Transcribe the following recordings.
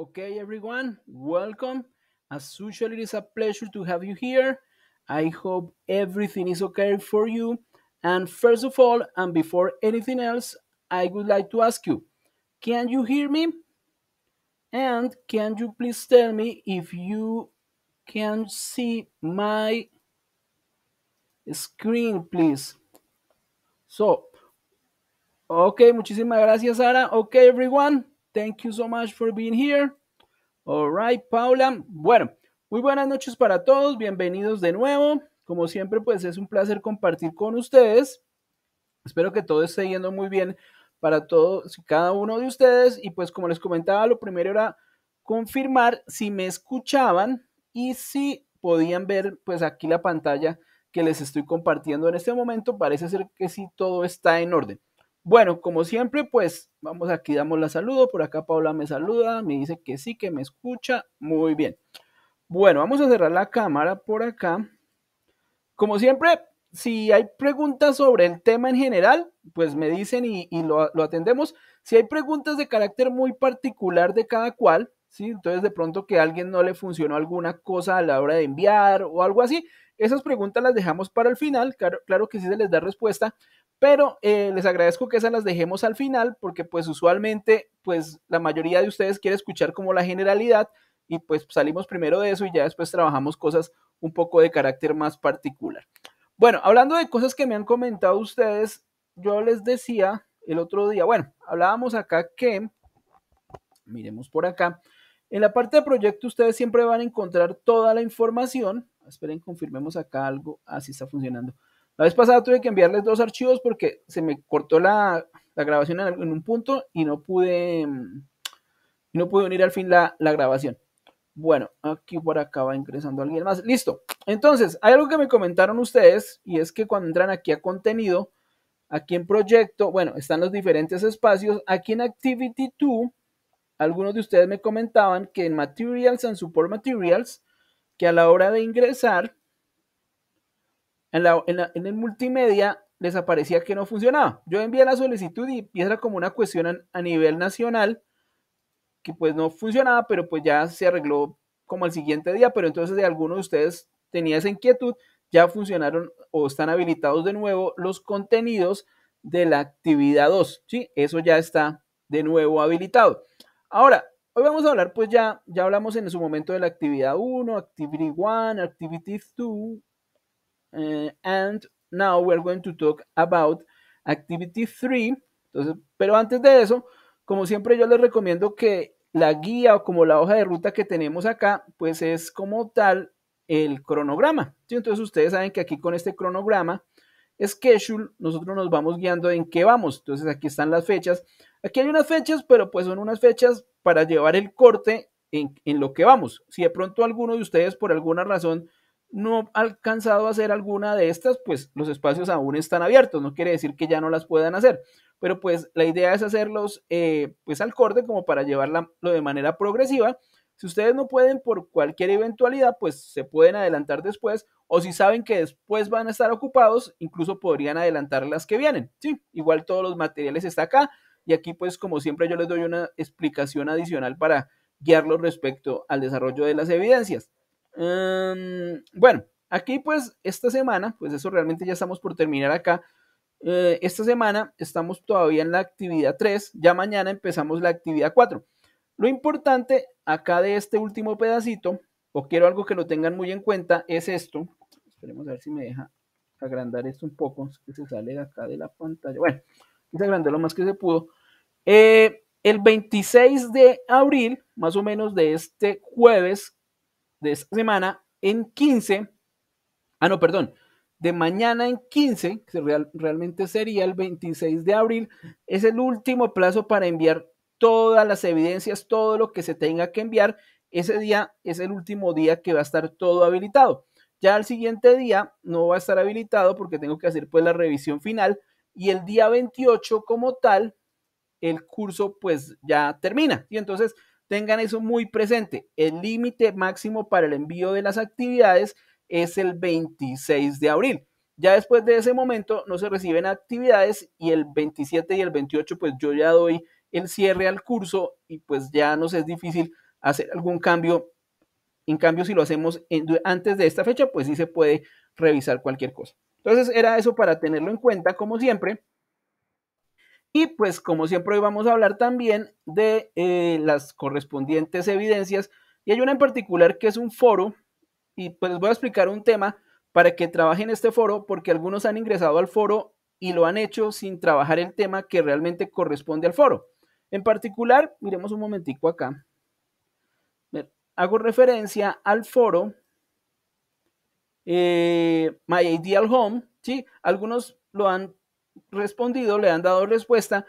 Okay, everyone, welcome. As usual, it is a pleasure to have you here. I hope everything is okay for you. And first of all, and before anything else, I would like to ask you can you hear me? And can you please tell me if you can see my screen, please? So, okay, muchísimas gracias, Sara. Okay, everyone, thank you so much for being here. Alright, Paula. Bueno, muy buenas noches para todos, bienvenidos de nuevo. Como siempre, pues es un placer compartir con ustedes. Espero que todo esté yendo muy bien para todos y cada uno de ustedes. Y pues como les comentaba, lo primero era confirmar si me escuchaban y si podían ver pues aquí la pantalla que les estoy compartiendo en este momento. Parece ser que sí, todo está en orden. Bueno, como siempre, pues vamos aquí, damos la saludo. Por acá Paula me saluda, me dice que sí, que me escucha. Muy bien. Bueno, vamos a cerrar la cámara por acá. Como siempre, si hay preguntas sobre el tema en general, pues me dicen y, lo, atendemos. Si hay preguntas de carácter muy particular de cada cual, ¿sí? entonces de pronto que a alguien no le funcionó alguna cosa a la hora de enviar o algo así, esas preguntas las dejamos para el final. Claro, claro que sí se les da respuesta, pero eh, les agradezco que esas las dejemos al final porque pues usualmente pues la mayoría de ustedes quiere escuchar como la generalidad y pues salimos primero de eso y ya después trabajamos cosas un poco de carácter más particular. Bueno, hablando de cosas que me han comentado ustedes, yo les decía el otro día, bueno, hablábamos acá que, miremos por acá, en la parte de proyecto ustedes siempre van a encontrar toda la información. Esperen, confirmemos acá algo. Así ah, está funcionando. La vez pasada tuve que enviarles dos archivos porque se me cortó la, grabación en, un punto y no pude, mm, no pude unir al fin la, la grabación. Bueno, aquí por acá va ingresando alguien más. Listo. Entonces, hay algo que me comentaron ustedes y es que cuando entran aquí a contenido, aquí en proyecto, bueno, están los diferentes espacios. Aquí en Activity 2, algunos de ustedes me comentaban que en Materials and Support Materials, que a la hora de ingresar, en, el multimedia les aparecía que no funcionaba. Yo envié la solicitud y era como una cuestión a, nivel nacional que pues no funcionaba, pero pues ya se arregló como al siguiente día, pero entonces de alguno de ustedes tenía esa inquietud, ya funcionaron o están habilitados de nuevo los contenidos de la actividad 2, ¿sí? Eso ya está de nuevo habilitado. Ahora, hoy vamos a hablar, pues ya, ya hablamos en su momento de la actividad 1, Activity 1, Activity 2, eh, and now we're going to talk about activity 3. Entonces, pero antes de eso, como siempre yo les recomiendo que la guía o como la hoja de ruta que tenemos acá, pues es como tal el cronograma. Entonces ustedes saben que aquí con este cronograma, schedule, nosotros nos vamos guiando en qué vamos. Entonces aquí están las fechas. Aquí hay unas fechas, pero pues son unas fechas para llevar el corte en, en lo que vamos. Si de pronto alguno de ustedes por alguna razón no ha alcanzado a hacer alguna de estas, pues los espacios aún están abiertos, no quiere decir que ya no las puedan hacer, pero pues la idea es hacerlos eh, pues al corte como para llevarlo de manera progresiva. Si ustedes no pueden por cualquier eventualidad, pues se pueden adelantar después o si saben que después van a estar ocupados, incluso podrían adelantar las que vienen. Sí, igual todos los materiales están acá y aquí pues como siempre yo les doy una explicación adicional para guiarlos respecto al desarrollo de las evidencias. Em, bueno, aquí pues esta semana, pues eso realmente ya estamos por terminar acá. Eh, esta semana estamos todavía en la actividad 3, ya mañana empezamos la actividad 4. Lo importante acá de este último pedacito, o quiero algo que lo tengan muy en cuenta, es esto. Esperemos a ver si me deja agrandar esto un poco, que se sale acá de la pantalla. Bueno, quise agrandar lo más que se pudo. Eh, el 26 de abril, más o menos de este jueves, de esta semana en 15. Ah, no, perdón. De mañana en 15, que realmente sería el 26 de abril, es el último plazo para enviar todas las evidencias, todo lo que se tenga que enviar. Ese día es el último día que va a estar todo habilitado. Ya al siguiente día no va a estar habilitado porque tengo que hacer pues la revisión final y el día 28 como tal el curso pues ya termina. Y entonces Tengan eso muy presente. El límite máximo para el envío de las actividades es el 26 de abril. Ya después de ese momento no se reciben actividades y el 27 y el 28 pues yo ya doy el cierre al curso y pues ya nos es difícil hacer algún cambio. En cambio, si lo hacemos antes de esta fecha, pues sí se puede revisar cualquier cosa. Entonces era eso para tenerlo en cuenta, como siempre. Y pues como siempre hoy vamos a hablar también de eh, las correspondientes evidencias. Y hay una en particular que es un foro. Y pues voy a explicar un tema para que trabajen este foro porque algunos han ingresado al foro y lo han hecho sin trabajar el tema que realmente corresponde al foro. En particular, miremos un momentico acá. Hago referencia al foro eh, My Ideal Home. Algunos lo han respondido, le han dado respuesta,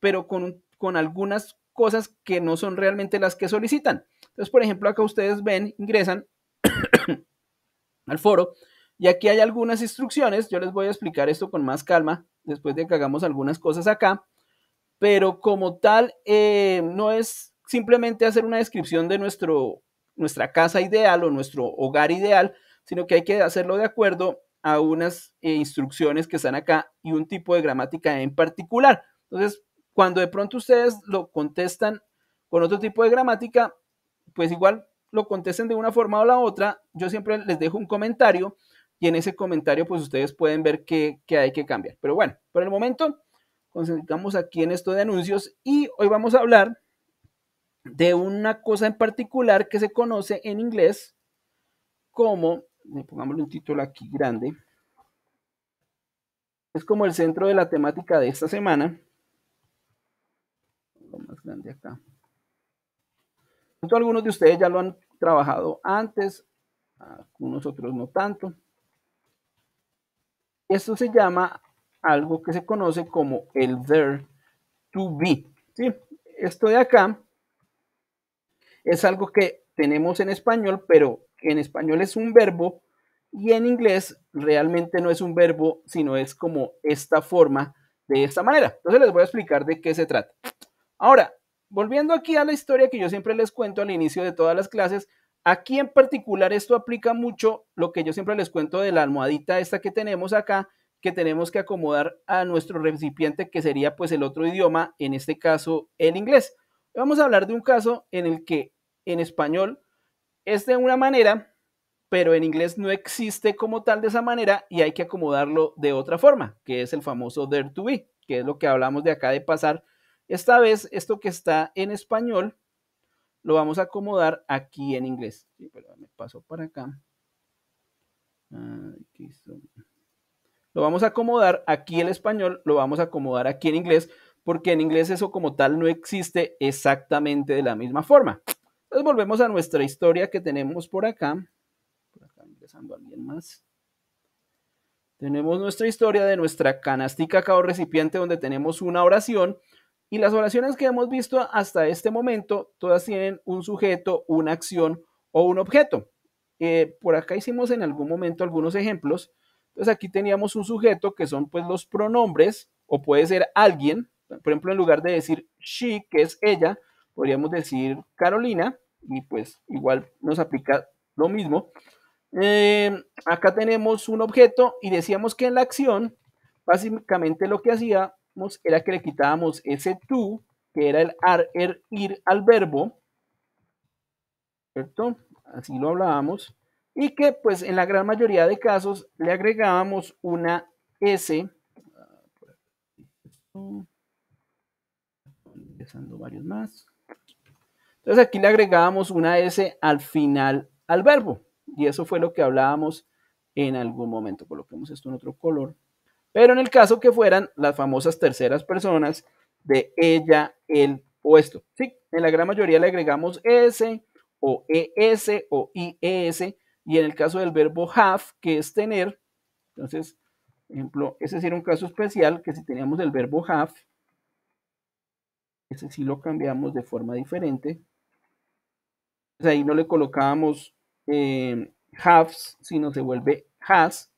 pero con, con algunas cosas que no son realmente las que solicitan. Entonces, por ejemplo, acá ustedes ven, ingresan al foro y aquí hay algunas instrucciones. Yo les voy a explicar esto con más calma después de que hagamos algunas cosas acá. Pero como tal, eh, no es simplemente hacer una descripción de nuestro, nuestra casa ideal o nuestro hogar ideal, sino que hay que hacerlo de acuerdo a unas eh, instrucciones que están acá y un tipo de gramática en particular. Entonces, cuando de pronto ustedes lo contestan con otro tipo de gramática, pues igual lo contesten de una forma o la otra, yo siempre les dejo un comentario y en ese comentario pues ustedes pueden ver qué, qué hay que cambiar. Pero bueno, por el momento concentramos aquí en esto de anuncios y hoy vamos a hablar de una cosa en particular que se conoce en inglés como eh, pongámosle un título aquí grande, es como el centro de la temática de esta semana. Lo más grande acá. algunos de ustedes ya lo han trabajado antes, algunos otros no tanto. Esto se llama algo que se conoce como el there to be. Esto de acá es algo que tenemos en español, pero en español es un verbo y en inglés realmente no es un verbo, sino es como esta forma, de esta manera. Entonces les voy a explicar de qué se trata. Ahora, volviendo aquí a la historia que yo siempre les cuento al inicio de todas las clases, aquí en particular esto aplica mucho lo que yo siempre les cuento de la almohadita esta que tenemos acá, que tenemos que acomodar a nuestro recipiente que sería pues el otro idioma, en este caso el inglés. Vamos a hablar de un caso en el que en español es de una manera, pero en inglés no existe como tal de esa manera y hay que acomodarlo de otra forma, que es el famoso there to be, que es lo que hablamos de acá de pasar. Esta vez, esto que está en español, lo vamos a acomodar aquí en inglés. pero me paso para acá. lo vamos a acomodar aquí el español, lo vamos a acomodar aquí en inglés, porque en inglés eso como tal no existe exactamente de la misma forma. Entonces volvemos a nuestra historia que tenemos por acá. Por acá ingresando alguien más. Tenemos nuestra historia de nuestra canastica acá o recipiente donde tenemos una oración. Y las oraciones que hemos visto hasta este momento, todas tienen un sujeto, una acción o un objeto. Eh, por acá hicimos en algún momento algunos ejemplos. Entonces aquí teníamos un sujeto que son pues los pronombres o puede ser alguien. Por ejemplo, en lugar de decir she, que es ella, podríamos decir Carolina y pues igual nos aplica lo mismo. Eh, acá tenemos un objeto y decíamos que en la acción, básicamente lo que hacíamos era que le quitábamos ese tú que era el, ar, er, ir al verbo, ¿cierto? Así lo hablábamos. Y que pues en la gran mayoría de casos le agregábamos una S. Empezando varios más. Entonces aquí le agregamos una S al final al verbo. Y eso fue lo que hablábamos en algún momento. Coloquemos esto en otro color. Pero en el caso que fueran las famosas terceras personas de ella, él o esto. Sí, en la gran mayoría le agregamos S o ES o IES. Y en el caso del verbo have, que es tener, entonces, ejemplo, ese sí un caso especial que si teníamos el verbo have, ese sí lo cambiamos de forma diferente ahí no le colocábamos eh, halves, sino se vuelve has.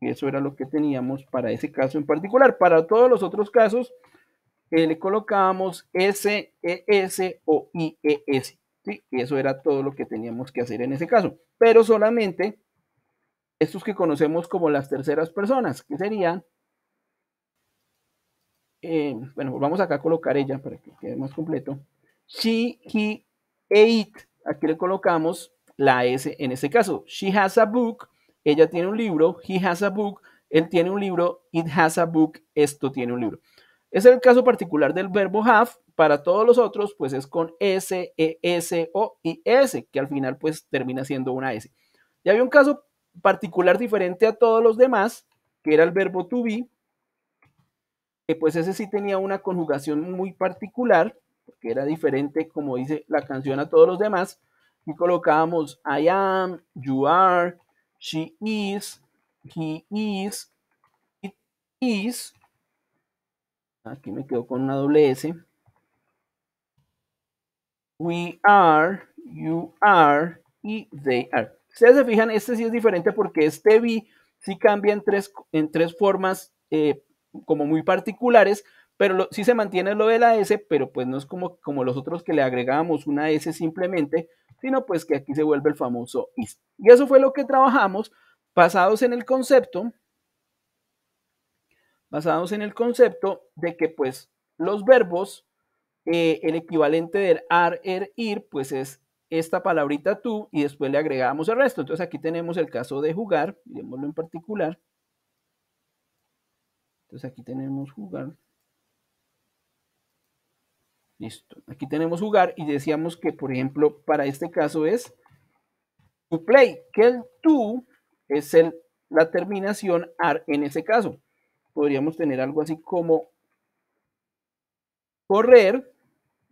Y eso era lo que teníamos para ese caso en particular. Para todos los otros casos, eh, le colocábamos S, e, s, o IES. s Y eso era todo lo que teníamos que hacer en ese caso. Pero solamente estos que conocemos como las terceras personas, que serían eh, bueno, vamos acá a colocar ella para que quede más completo. She, he, eight, aquí le colocamos la S en ese caso. She has a book, ella tiene un libro, he has a book, él tiene un libro, it has a book, esto tiene un libro. Ese es el caso particular del verbo have, para todos los otros pues es con S, E, S, O y S, que al final pues termina siendo una S. Y había un caso particular diferente a todos los demás, que era el verbo to be, que pues ese sí tenía una conjugación muy particular, que era diferente, como dice la canción, a todos los demás. Y colocábamos I am, you are, she is, he is, it is. Aquí me quedo con una doble S. We are, you are y they are. Ustedes se fijan, este sí es diferente porque este vi sí cambia en tres, en tres formas eh, como muy particulares, pero sí se mantiene lo de la S, pero pues no es como, como los otros que le agregamos una S simplemente, sino pues que aquí se vuelve el famoso is. Y eso fue lo que trabajamos, basados en el concepto, basados en el concepto de que pues los verbos, eh, el equivalente del ar, er, ir, pues es esta palabrita tú y después le agregamos el resto. Entonces aquí tenemos el caso de jugar, miremoslo en particular. Entonces aquí tenemos jugar. Listo. Aquí tenemos jugar y decíamos que, por ejemplo, para este caso es to play, que el to es el, la terminación ar en ese caso. Podríamos tener algo así como correr,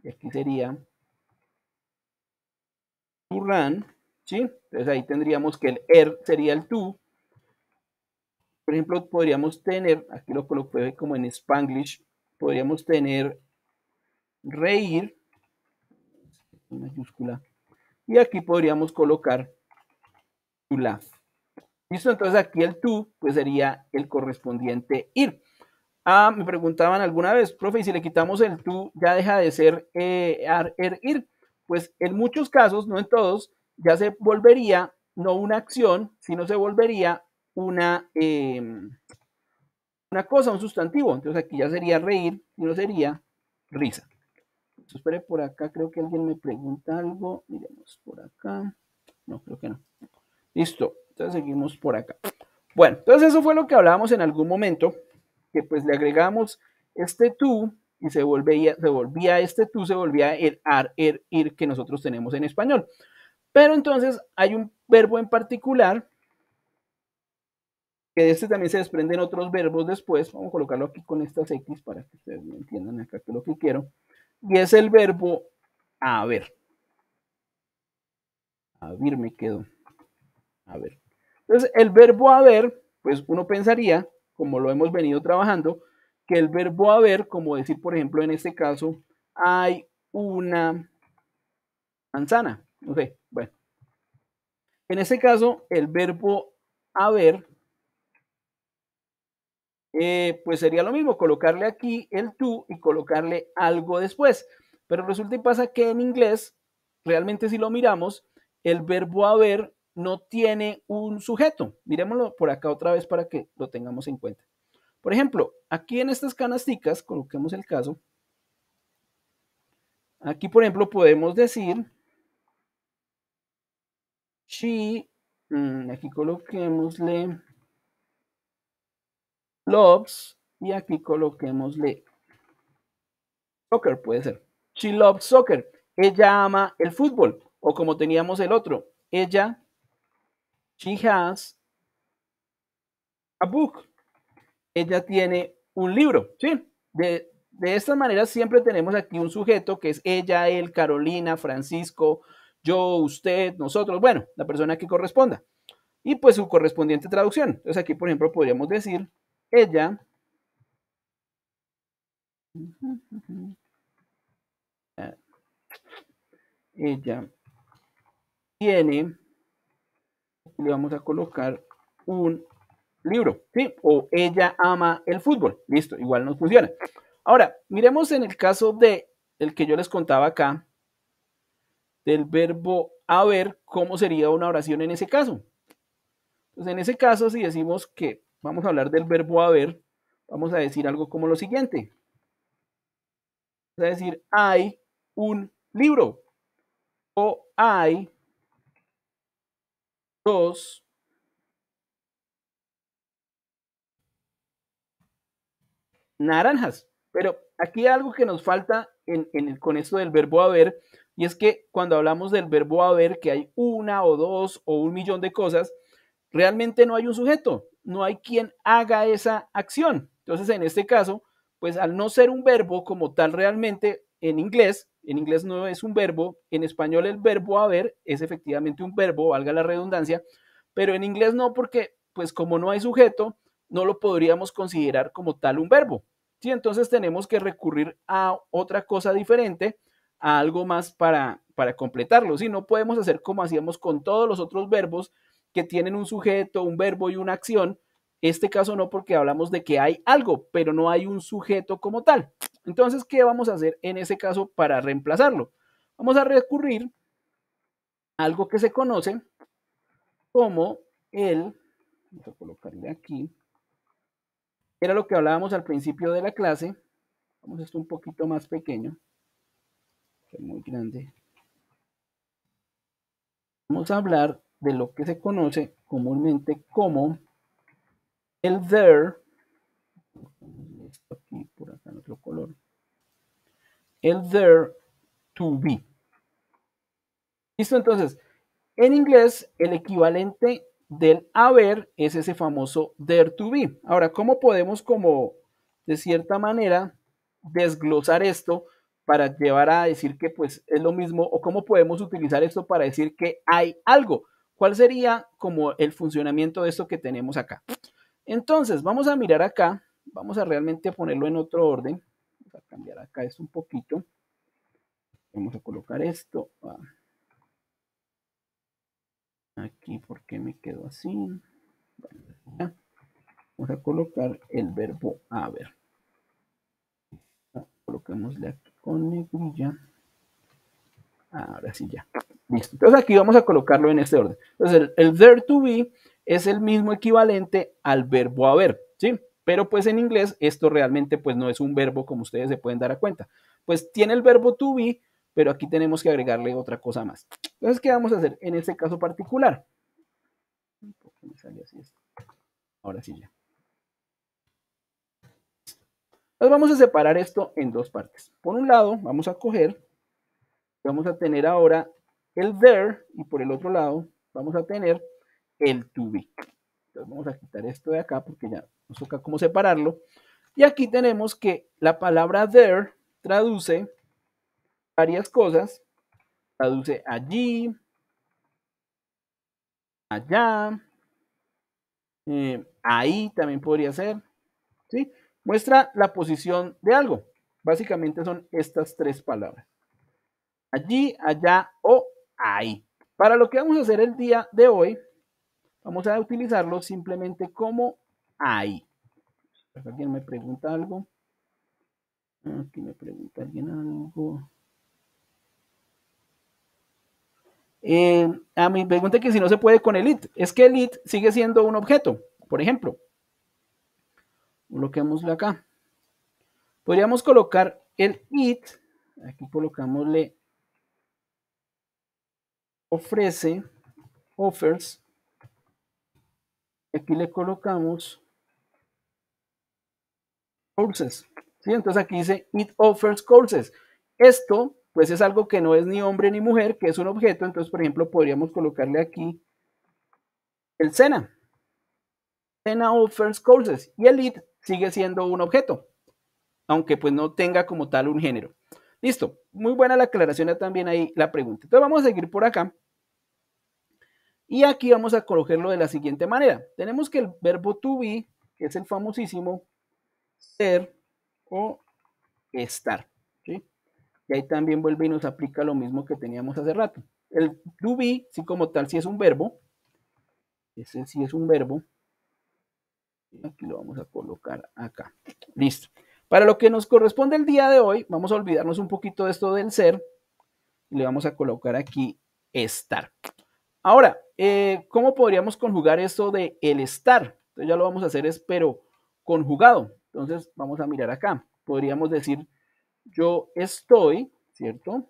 y aquí sería to run, ¿sí? Entonces ahí tendríamos que el er sería el to. Por ejemplo, podríamos tener, aquí lo coloqué como en Spanglish, podríamos tener reír, mayúscula, y aquí podríamos colocar la ¿Listo? Entonces aquí el tú pues sería el correspondiente ir. Ah, me preguntaban alguna vez, profe, y si le quitamos el tú ya deja de ser eh, er, ir. Pues en muchos casos, no en todos, ya se volvería no una acción, sino se volvería una, em, una cosa, un sustantivo. Entonces aquí ya sería reír, y no sería risa. Espere por acá, creo que alguien me pregunta algo. Miremos por acá. No, creo que no. Listo, entonces seguimos por acá. Bueno, entonces eso fue lo que hablábamos en algún momento, que pues le agregamos este tú y se volvía, este tú, se volvía el ar, er, ir que nosotros tenemos en español. Pero entonces hay un verbo en particular, que de este también se desprenden otros verbos después. Vamos a colocarlo aquí con estas X para que ustedes me entiendan acá que es lo que quiero. Y es el verbo a ver. A ver me quedo. A ver. Entonces, el verbo haber, pues uno pensaría, como lo hemos venido trabajando, que el verbo haber, como decir, por ejemplo, en este caso, hay una manzana. No sé, bueno. En este caso, el verbo haber eh, pues sería lo mismo colocarle aquí el tú y colocarle algo después. Pero resulta y pasa que en inglés, realmente si lo miramos, el verbo haber no tiene un sujeto. Miremoslo por acá otra vez para que lo tengamos en cuenta. Por ejemplo, aquí en estas canasticas, coloquemos el caso. Aquí, por ejemplo, podemos decir she, mm, aquí coloquemosle loves, y aquí coloquémosle soccer, puede ser. She loves soccer. Ella ama el fútbol. O como teníamos el otro, ella, she has a book. Ella tiene un libro, ¿sí? De, de esta manera siempre tenemos aquí un sujeto que es ella, él, Carolina, Francisco, yo, usted, nosotros, bueno, la persona que corresponda. Y pues su correspondiente traducción. Entonces aquí, por ejemplo, podríamos decir ella ella tiene le vamos a colocar un libro, ¿sí? O ella ama el fútbol. Listo, igual nos funciona. Ahora, miremos en el caso de el que yo les contaba acá, del verbo a ver cómo sería una oración en ese caso. Entonces, pues en ese caso, si decimos que vamos a hablar del verbo haber, vamos a decir algo como lo siguiente. Vamos a decir, hay un libro o hay dos naranjas. Pero aquí hay algo que nos falta en, el, con esto del verbo haber, y es que cuando hablamos del verbo haber, que hay una o dos o un millón de cosas, realmente no hay un sujeto no hay quien haga esa acción. Entonces, en este caso, pues al no ser un verbo como tal realmente en inglés, en inglés no es un verbo, en español el verbo haber es efectivamente un verbo, valga la redundancia, pero en inglés no porque pues como no hay sujeto, no lo podríamos considerar como tal un verbo. ¿sí? Entonces tenemos que recurrir a otra cosa diferente, a algo más para, completarlo. Si no podemos hacer como hacíamos con todos los otros verbos, que tienen un sujeto, un verbo y una acción. Este caso no porque hablamos de que hay algo, pero no hay un sujeto como tal. Entonces, ¿qué vamos a hacer en ese caso para reemplazarlo? Vamos a recurrir a algo que se conoce como el, voy a colocarle aquí, era lo que hablábamos al principio de la clase. Vamos a esto un poquito más pequeño, muy grande. Vamos a hablar de lo que se conoce comúnmente como el there, el there to be. Listo, entonces, en inglés el equivalente del haber es ese famoso there to be. Ahora, ¿cómo podemos como de cierta manera desglosar esto para llevar a decir que pues es lo mismo o cómo podemos utilizar esto para decir que hay algo? ¿Cuál sería como el funcionamiento de esto que tenemos acá? Entonces, vamos a mirar acá, vamos a realmente ponerlo en otro orden. Vamos a cambiar acá esto un poquito. Vamos a colocar esto. Ah. Aquí, porque me quedo así? vamos a colocar el verbo haber. Colocamosle aquí con negrilla. Ahora sí ya. Listo. Entonces aquí vamos a colocarlo en este orden. Entonces el, there to be es el mismo equivalente al verbo haber, ¿sí? Pero pues en inglés esto realmente pues no es un verbo como ustedes se pueden dar a cuenta. Pues tiene el verbo to be, pero aquí tenemos que agregarle otra cosa más. Entonces, ¿qué vamos a hacer en este caso particular? Ahora sí ya. Entonces vamos a separar esto en dos partes. Por un lado, vamos a coger, vamos a tener ahora el there y por el otro lado vamos a tener el to be. Entonces vamos a quitar esto de acá porque ya nos toca cómo separarlo. Y aquí tenemos que la palabra there traduce varias cosas. Traduce allí, allá, eh, ahí también podría ser. ¿sí? Muestra la posición de algo. Básicamente son estas tres palabras. Allí, allá o ahí. Para lo que vamos a hacer el día de hoy, vamos a utilizarlo simplemente como hay. Pues alguien me pregunta algo. Aquí me pregunta alguien algo. Eh, a mi pregunta que si no se puede con el it, es que el it sigue siendo un objeto, por ejemplo. Coloquémoslo acá. Podríamos colocar el it, aquí colocamosle ofrece, offers, aquí le colocamos courses. Entonces aquí dice it offers courses. Esto pues es algo que no es ni hombre ni mujer, que es un objeto. Entonces, por ejemplo, podríamos colocarle aquí el cena. Cena offers courses. Y el it sigue siendo un objeto, aunque pues no tenga como tal un género. Listo, muy buena la aclaración también ahí, la pregunta. Entonces vamos a seguir por acá. Y aquí vamos a colocarlo de la siguiente manera. Tenemos que el verbo to be, que es el famosísimo ser o estar. Y ahí también vuelve y nos aplica lo mismo que teníamos hace rato. El to be, sí como tal, sí es un verbo. Ese sí es un verbo. Aquí lo vamos a colocar acá. Listo. Para lo que nos corresponde el día de hoy, vamos a olvidarnos un poquito de esto del ser. y Le vamos a colocar aquí estar. Ahora, eh, ¿cómo podríamos conjugar esto de el estar? Entonces ya lo vamos a hacer es pero conjugado. Entonces vamos a mirar acá. Podríamos decir yo estoy, ¿cierto?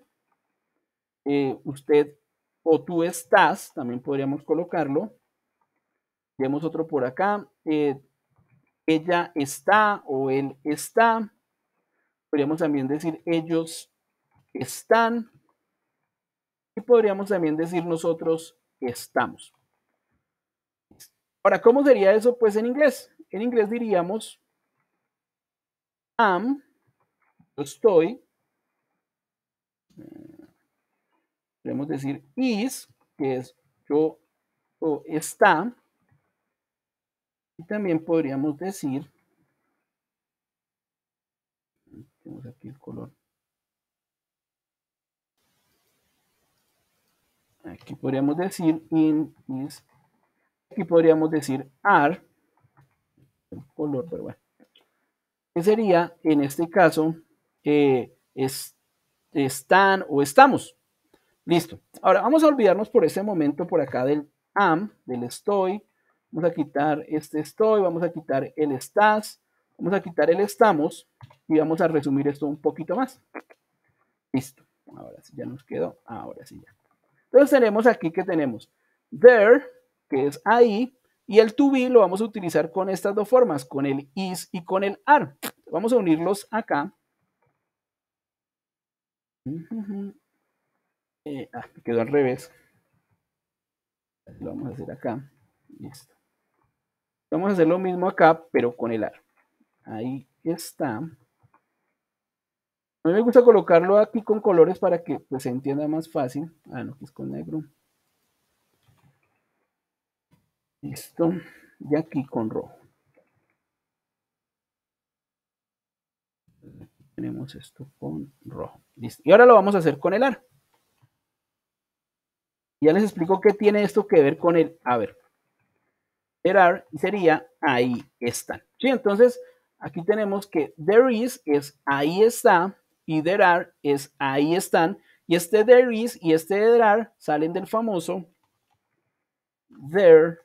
Eh, usted o tú estás, también podríamos colocarlo. Vemos otro por acá. Eh, ella está o él está. Podríamos también decir ellos están. Y podríamos también decir nosotros estamos. Ahora, ¿cómo sería eso pues en inglés? En inglés diríamos am, yo estoy. Podríamos decir is, que es yo o está. Y también podríamos decir, tenemos aquí el color, aquí podríamos decir in is, aquí podríamos decir are, color, pero bueno, que sería en este caso es, están o estamos. Listo. Ahora vamos a olvidarnos por ese momento por acá del am, del estoy, Vamos a quitar este estoy, vamos a quitar el estás, vamos a quitar el estamos y vamos a resumir esto un poquito más. Listo. Ahora sí ya nos quedó. Ahora sí ya. Entonces tenemos aquí que tenemos there, que es ahí, y el to be lo vamos a utilizar con estas dos formas, con el is y con el are. Vamos a unirlos acá. Eh, ah, quedó al revés. Lo vamos a hacer acá. Listo. Vamos a hacer lo mismo acá, pero con el ar. Ahí está. A mí me gusta colocarlo aquí con colores para que pues, se entienda más fácil. Ah, no, que es con negro. Listo. Y aquí con rojo. Tenemos esto con rojo. Listo. Y ahora lo vamos a hacer con el ar. Ya les explico qué tiene esto que ver con el... A ver there y sería ahí están. ¿Sí? Entonces, aquí tenemos que there is es ahí está y there are es ahí están. Y este there is y este there are salen del famoso there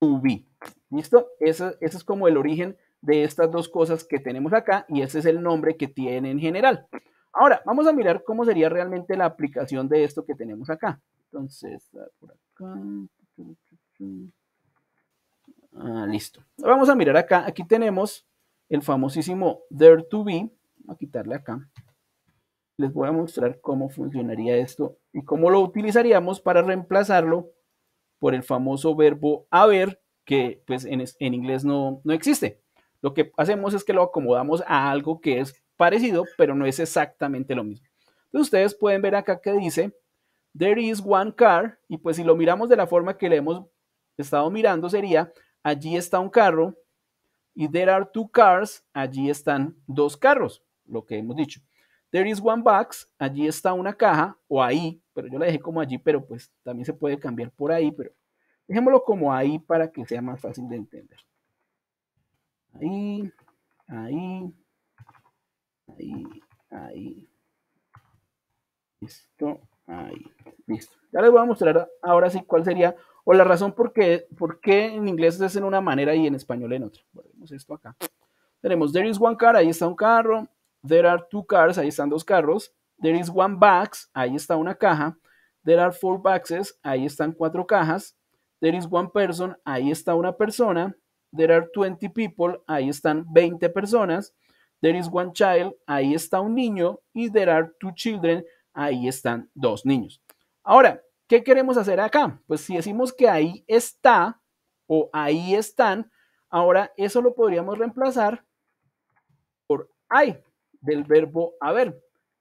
to be. ¿Listo? Ese, ese es como el origen de estas dos cosas que tenemos acá y ese es el nombre que tiene en general. Ahora, vamos a mirar cómo sería realmente la aplicación de esto que tenemos acá. Entonces, por acá. Mm. Ah, listo. Vamos a mirar acá. Aquí tenemos el famosísimo there to be. Voy a quitarle acá. Les voy a mostrar cómo funcionaría esto y cómo lo utilizaríamos para reemplazarlo por el famoso verbo haber, que pues en, inglés no, no existe. Lo que hacemos es que lo acomodamos a algo que es parecido, pero no es exactamente lo mismo. Entonces ustedes pueden ver acá que dice, there is one car, y pues si lo miramos de la forma que le hemos estado mirando sería, allí está un carro y there are two cars, allí están dos carros, lo que hemos dicho. There is one box, allí está una caja o ahí, pero yo la dejé como allí, pero pues también se puede cambiar por ahí, pero dejémoslo como ahí para que sea más fácil de entender. Ahí, ahí, ahí, ahí. Listo, ahí. Listo. Ya les voy a mostrar ahora sí cuál sería o la razón por qué, en inglés es en una manera y en español en otra. Volvemos esto acá. Tenemos there is one car, ahí está un carro. There are two cars, ahí están dos carros. There is one box, ahí está una caja. There are four boxes, ahí están cuatro cajas. There is one person, ahí está una persona. There are 20 people, ahí están 20 personas. There is one child, ahí está un niño. Y there are two children, ahí están dos niños. Ahora, ¿Qué queremos hacer acá? Pues si decimos que ahí está o ahí están, ahora eso lo podríamos reemplazar por hay, del verbo haber.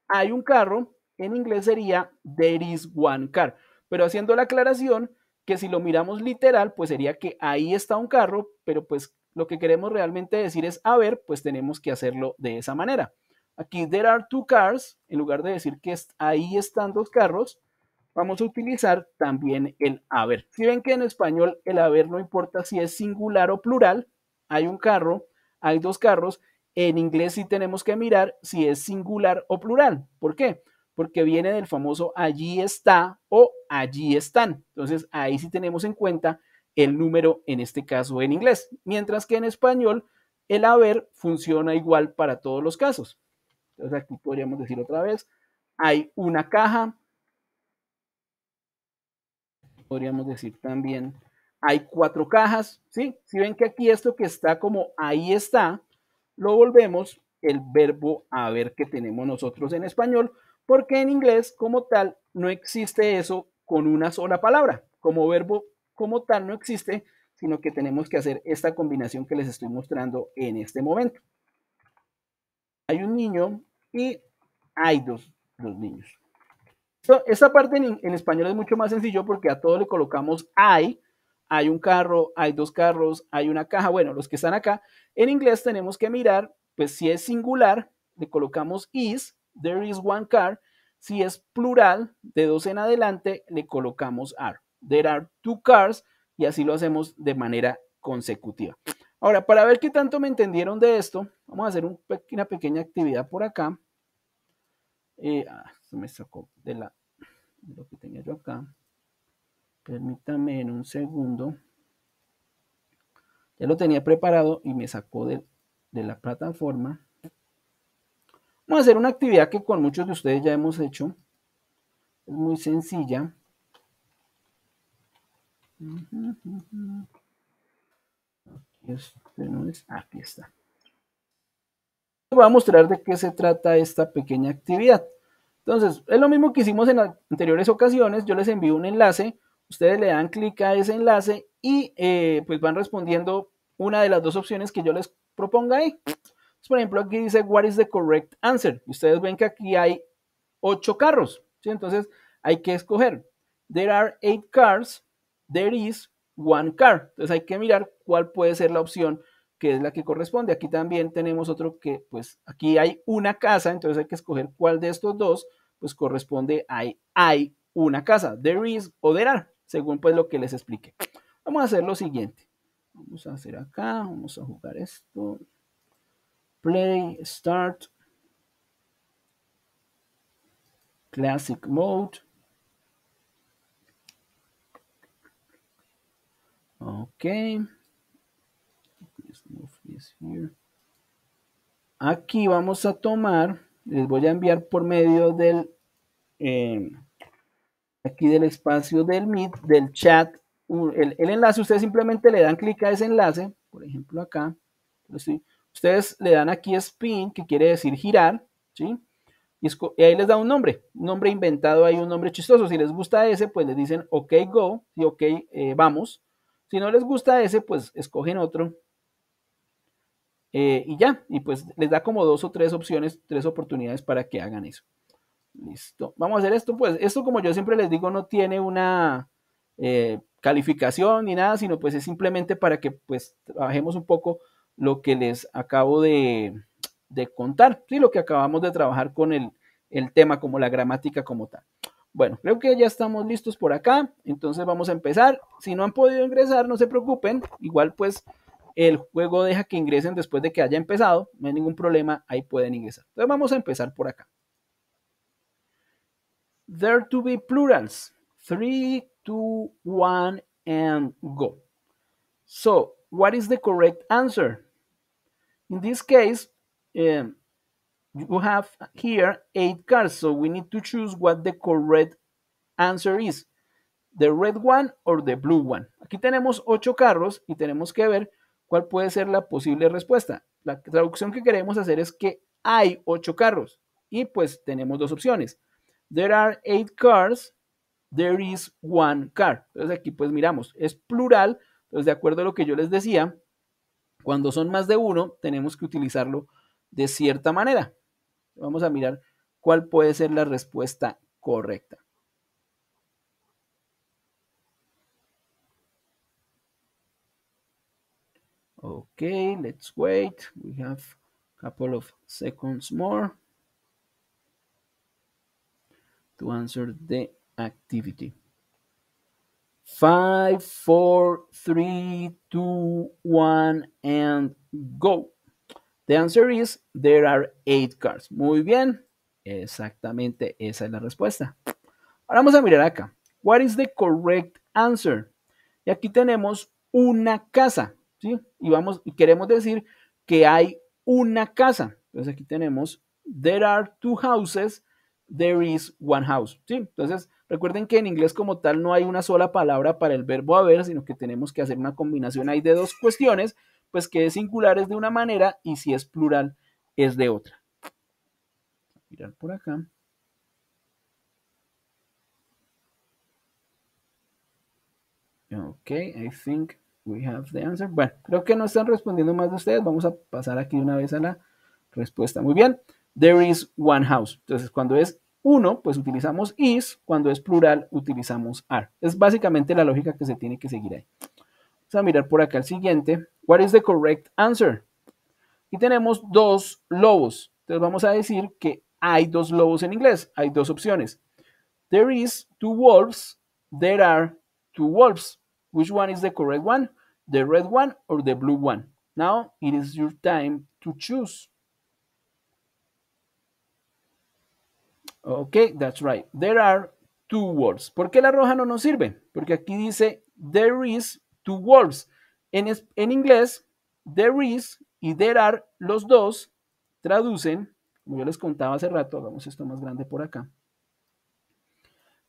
Hay un carro, en inglés sería there is one car, pero haciendo la aclaración que si lo miramos literal, pues sería que ahí está un carro, pero pues lo que queremos realmente decir es haber, pues tenemos que hacerlo de esa manera. Aquí there are two cars, en lugar de decir que ahí están dos carros, vamos a utilizar también el haber. Si ven que en español el haber no importa si es singular o plural, hay un carro, hay dos carros, en inglés sí tenemos que mirar si es singular o plural. ¿Por qué? Porque viene del famoso allí está o allí están. Entonces ahí sí tenemos en cuenta el número en este caso en inglés, mientras que en español el haber funciona igual para todos los casos. Entonces aquí podríamos decir otra vez, hay una caja, podríamos decir también. Hay cuatro cajas, ¿sí? Si ven que aquí esto que está como ahí está, lo volvemos el verbo a ver que tenemos nosotros en español, porque en inglés como tal no existe eso con una sola palabra. Como verbo como tal no existe, sino que tenemos que hacer esta combinación que les estoy mostrando en este momento. Hay un niño y hay dos, dos niños. Esta parte en, español es mucho más sencillo porque a todo le colocamos hay, hay un carro, hay dos carros, hay una caja. Bueno, los que están acá. En inglés tenemos que mirar, pues si es singular, le colocamos is, there is one car. Si es plural, de dos en adelante, le colocamos are. There are two cars y así lo hacemos de manera consecutiva. Ahora, para ver qué tanto me entendieron de esto, vamos a hacer una pequeña actividad por acá. Eh, ah, me sacó de, la, lo que tenía yo acá. Permítame en un segundo. Ya lo tenía preparado y me sacó de, la plataforma. Vamos a hacer una actividad que con muchos de ustedes ya hemos hecho. Es muy sencilla. Aquí, este no ah, está. voy a mostrar de qué se trata esta pequeña actividad. Entonces, es lo mismo que hicimos en anteriores ocasiones, yo les envío un enlace, ustedes le dan clic a ese enlace y eh, pues van respondiendo una de las dos opciones que yo les proponga ahí. por ejemplo, aquí dice, what is the correct answer? Ustedes ven que aquí hay ocho carros, Entonces, hay que escoger. There are eight cars, there is one car. Entonces, hay que mirar cuál puede ser la opción que es la que corresponde. Aquí también tenemos otro que, pues aquí hay una casa, entonces hay que escoger cuál de estos dos, pues corresponde a hay una casa, there is o there are, según pues lo que les explique. Vamos a hacer lo siguiente. Vamos a hacer acá, vamos a jugar esto. Play, start. Classic mode. Ok. Aquí vamos a tomar, les voy a enviar por medio del, eh, aquí del espacio del Meet, del chat, el, enlace, ustedes simplemente le dan clic a ese enlace, por ejemplo acá, ustedes le dan aquí spin, que quiere decir girar, y, ahí les da un nombre, un nombre inventado ahí, un nombre chistoso. Si les gusta ese, pues les dicen OK, go, y OK, eh, vamos. Si no les gusta ese, pues escogen otro eh, y ya, y pues les da como dos o tres opciones, tres oportunidades para que hagan eso. Listo. Vamos a hacer esto. Pues esto, como yo siempre les digo, no tiene una eh, calificación ni nada, sino pues es simplemente para que pues trabajemos un poco lo que les acabo de, de contar, ¿sí? lo que acabamos de trabajar con el, el tema, como la gramática como tal. Bueno, creo que ya estamos listos por acá, entonces vamos a empezar. Si no han podido ingresar, no se preocupen, igual pues el juego deja que ingresen después de que haya empezado, no hay ningún problema, ahí pueden ingresar. Entonces vamos a empezar por acá. There to be plurals. 3, 2, 1, and go. So, what is the correct answer? In this case, eh, you have here eight cars, so we need to choose what the correct answer is. The red one or the blue one. Aquí tenemos ocho carros y tenemos que ver ¿Cuál puede ser la posible respuesta? La traducción que queremos hacer es que hay ocho carros y pues tenemos dos opciones. There are eight cars, there is one car. Entonces aquí pues miramos, es plural, entonces de acuerdo a lo que yo les decía, cuando son más de uno tenemos que utilizarlo de cierta manera. Vamos a mirar cuál puede ser la respuesta correcta. Okay, let's wait. We have a couple of seconds more to answer the activity. Five, four, three, two, one, and go. The answer is there are eight cards. Muy bien. Exactamente esa es la respuesta. Ahora vamos a mirar acá. What is the correct answer? Y aquí tenemos una casa. ¿sí? Y vamos, queremos decir que hay una casa. Entonces aquí tenemos, there are two houses, there is one house. ¿sí? Entonces recuerden que en inglés como tal no hay una sola palabra para el verbo haber, sino que tenemos que hacer una combinación ahí de dos cuestiones, pues que es singular es de una manera y si es plural es de otra. Mirar por acá. Ok, I think We have the answer. Bueno, creo que no están respondiendo más de ustedes. Vamos a pasar aquí una vez a la respuesta. Muy bien. There is one house. Entonces, cuando es uno, pues utilizamos is. Cuando es plural, utilizamos are. Es básicamente la lógica que se tiene que seguir ahí. Vamos a mirar por acá el siguiente. What is the correct answer? Y tenemos dos lobos. Entonces, vamos a decir que hay dos lobos en inglés. Hay dos opciones. There is two wolves. There are two wolves. Which one is the correct one? The red one or the blue one? Now it is your time to choose. Ok, that's right. There are two words. ¿Por qué la roja no nos sirve? Porque aquí dice there is two words. En, inglés, there is y there are, los dos traducen, como yo les contaba hace rato, hagamos esto más grande por acá.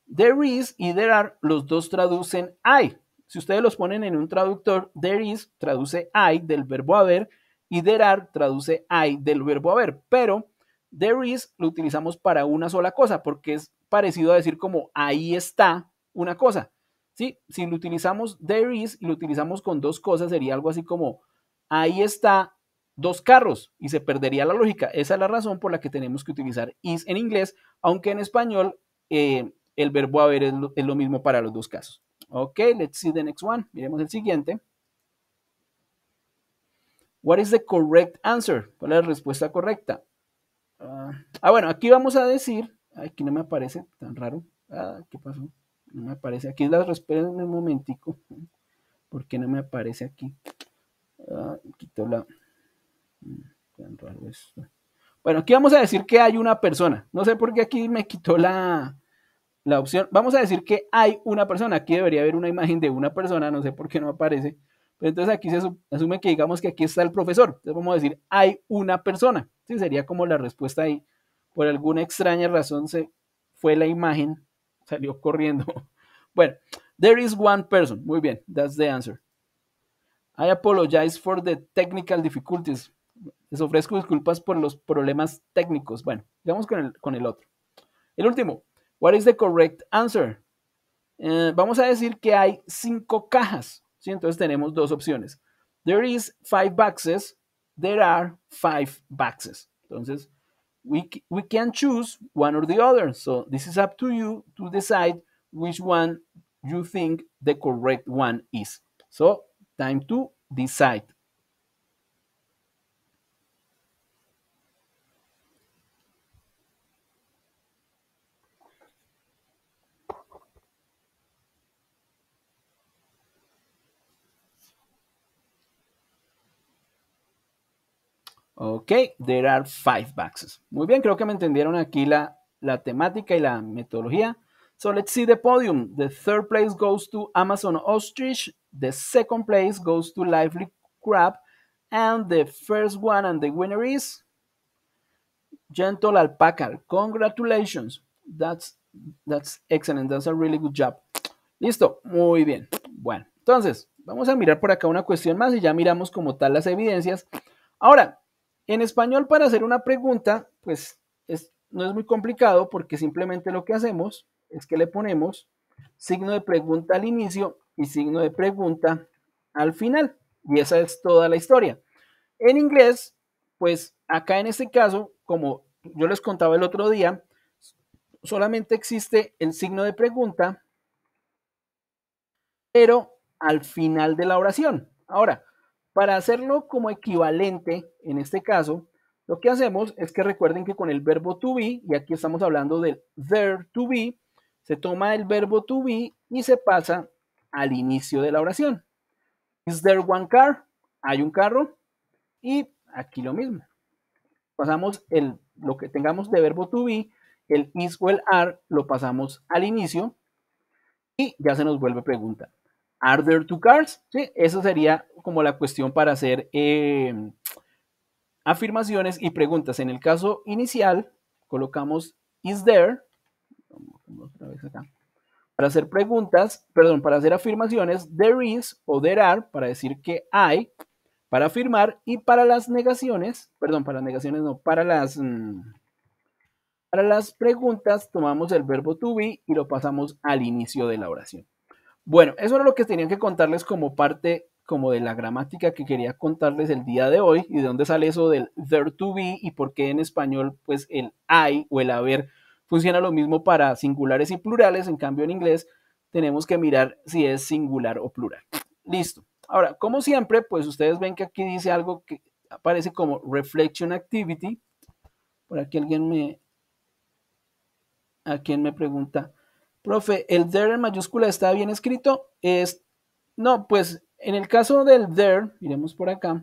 There is y there are, los dos traducen I. Si ustedes los ponen en un traductor, there is traduce hay del verbo haber y there are traduce hay del verbo haber, pero there is lo utilizamos para una sola cosa porque es parecido a decir como ahí está una cosa. Si lo utilizamos there is y lo utilizamos con dos cosas sería algo así como ahí está dos carros y se perdería la lógica. Esa es la razón por la que tenemos que utilizar is en inglés, aunque en español eh, el verbo haber es lo mismo para los dos casos. Ok, let's see the next one. Miremos el siguiente. What is the correct answer? ¿Cuál es la respuesta correcta? ah, ah bueno, aquí vamos a decir. Aquí no me aparece, tan raro. Ah, ¿qué pasó? No me aparece. Aquí la respuesta un momentico. ¿Por qué no me aparece aquí? Ah, quito la. Mm, tan raro esto. Bueno, aquí vamos a decir que hay una persona. No sé por qué aquí me quitó la, la opción, vamos a decir que hay una persona, aquí debería haber una imagen de una persona, no sé por qué no aparece, pero entonces aquí se asume que digamos que aquí está el profesor, entonces vamos a decir hay una persona, sí, sería como la respuesta ahí, por alguna extraña razón se fue la imagen, salió corriendo. Bueno, there is one person, muy bien, that's the answer. I apologize for the technical difficulties. Les ofrezco disculpas por los problemas técnicos. Bueno, digamos con el, con el otro. El último, What is the correct answer? Eh, vamos a decir que hay cinco cajas. ¿sí? Entonces tenemos dos opciones. There is five boxes. There are five boxes. Entonces, we, we can choose one or the other. So this is up to you to decide which one you think the correct one is. So time to decide. Ok, there are five boxes. Muy bien, creo que me entendieron aquí la, la temática y la metodología. So let's see the podium. The third place goes to Amazon Ostrich. The second place goes to Lively Crab. And the first one and the winner is Gentle Alpaca. Congratulations. That's, that's excellent. That's a really good job. Listo. Muy bien. Bueno, entonces vamos a mirar por acá una cuestión más y ya miramos como tal las evidencias. Ahora, en español, para hacer una pregunta, pues no es muy complicado porque simplemente lo que hacemos es que le ponemos signo de pregunta al inicio y signo de pregunta al final. Y esa es toda la historia. En inglés, pues acá en este caso, como yo les contaba el otro día, solamente existe el signo de pregunta, pero al final de la oración. Ahora, para hacerlo como equivalente, en este caso, lo que hacemos es que recuerden que con el verbo to be, y aquí estamos hablando del there to be, se toma el verbo to be y se pasa al inicio de la oración. Is there one car? Hay un carro. Y aquí lo mismo. Pasamos lo que tengamos de verbo to be, el is o el are, lo pasamos al inicio y ya se nos vuelve pregunta. Are there two cars? Sí, eso sería como la cuestión para hacer eh, afirmaciones y preguntas. En el caso inicial, colocamos is there, para hacer preguntas, perdón, para hacer afirmaciones, there is o there are, para decir que hay, para afirmar, y para las negaciones, perdón, para las negaciones no, para las... Mm, para las preguntas tomamos el verbo to be y lo pasamos al inicio de la oración. Bueno, eso era lo que tenían que contarles como parte como de la gramática que quería contarles el día de hoy y de dónde sale eso del there to be y por qué en español pues el hay o el haber funciona lo mismo para singulares y plurales, en cambio en inglés tenemos que mirar si es singular o plural. Listo. Ahora, como siempre, pues ustedes ven que aquí dice algo que aparece como reflection activity. Por aquí alguien me a quien me pregunta, Profe, ¿el there en mayúscula está bien escrito? Es, no, pues en el caso del there, miremos por acá,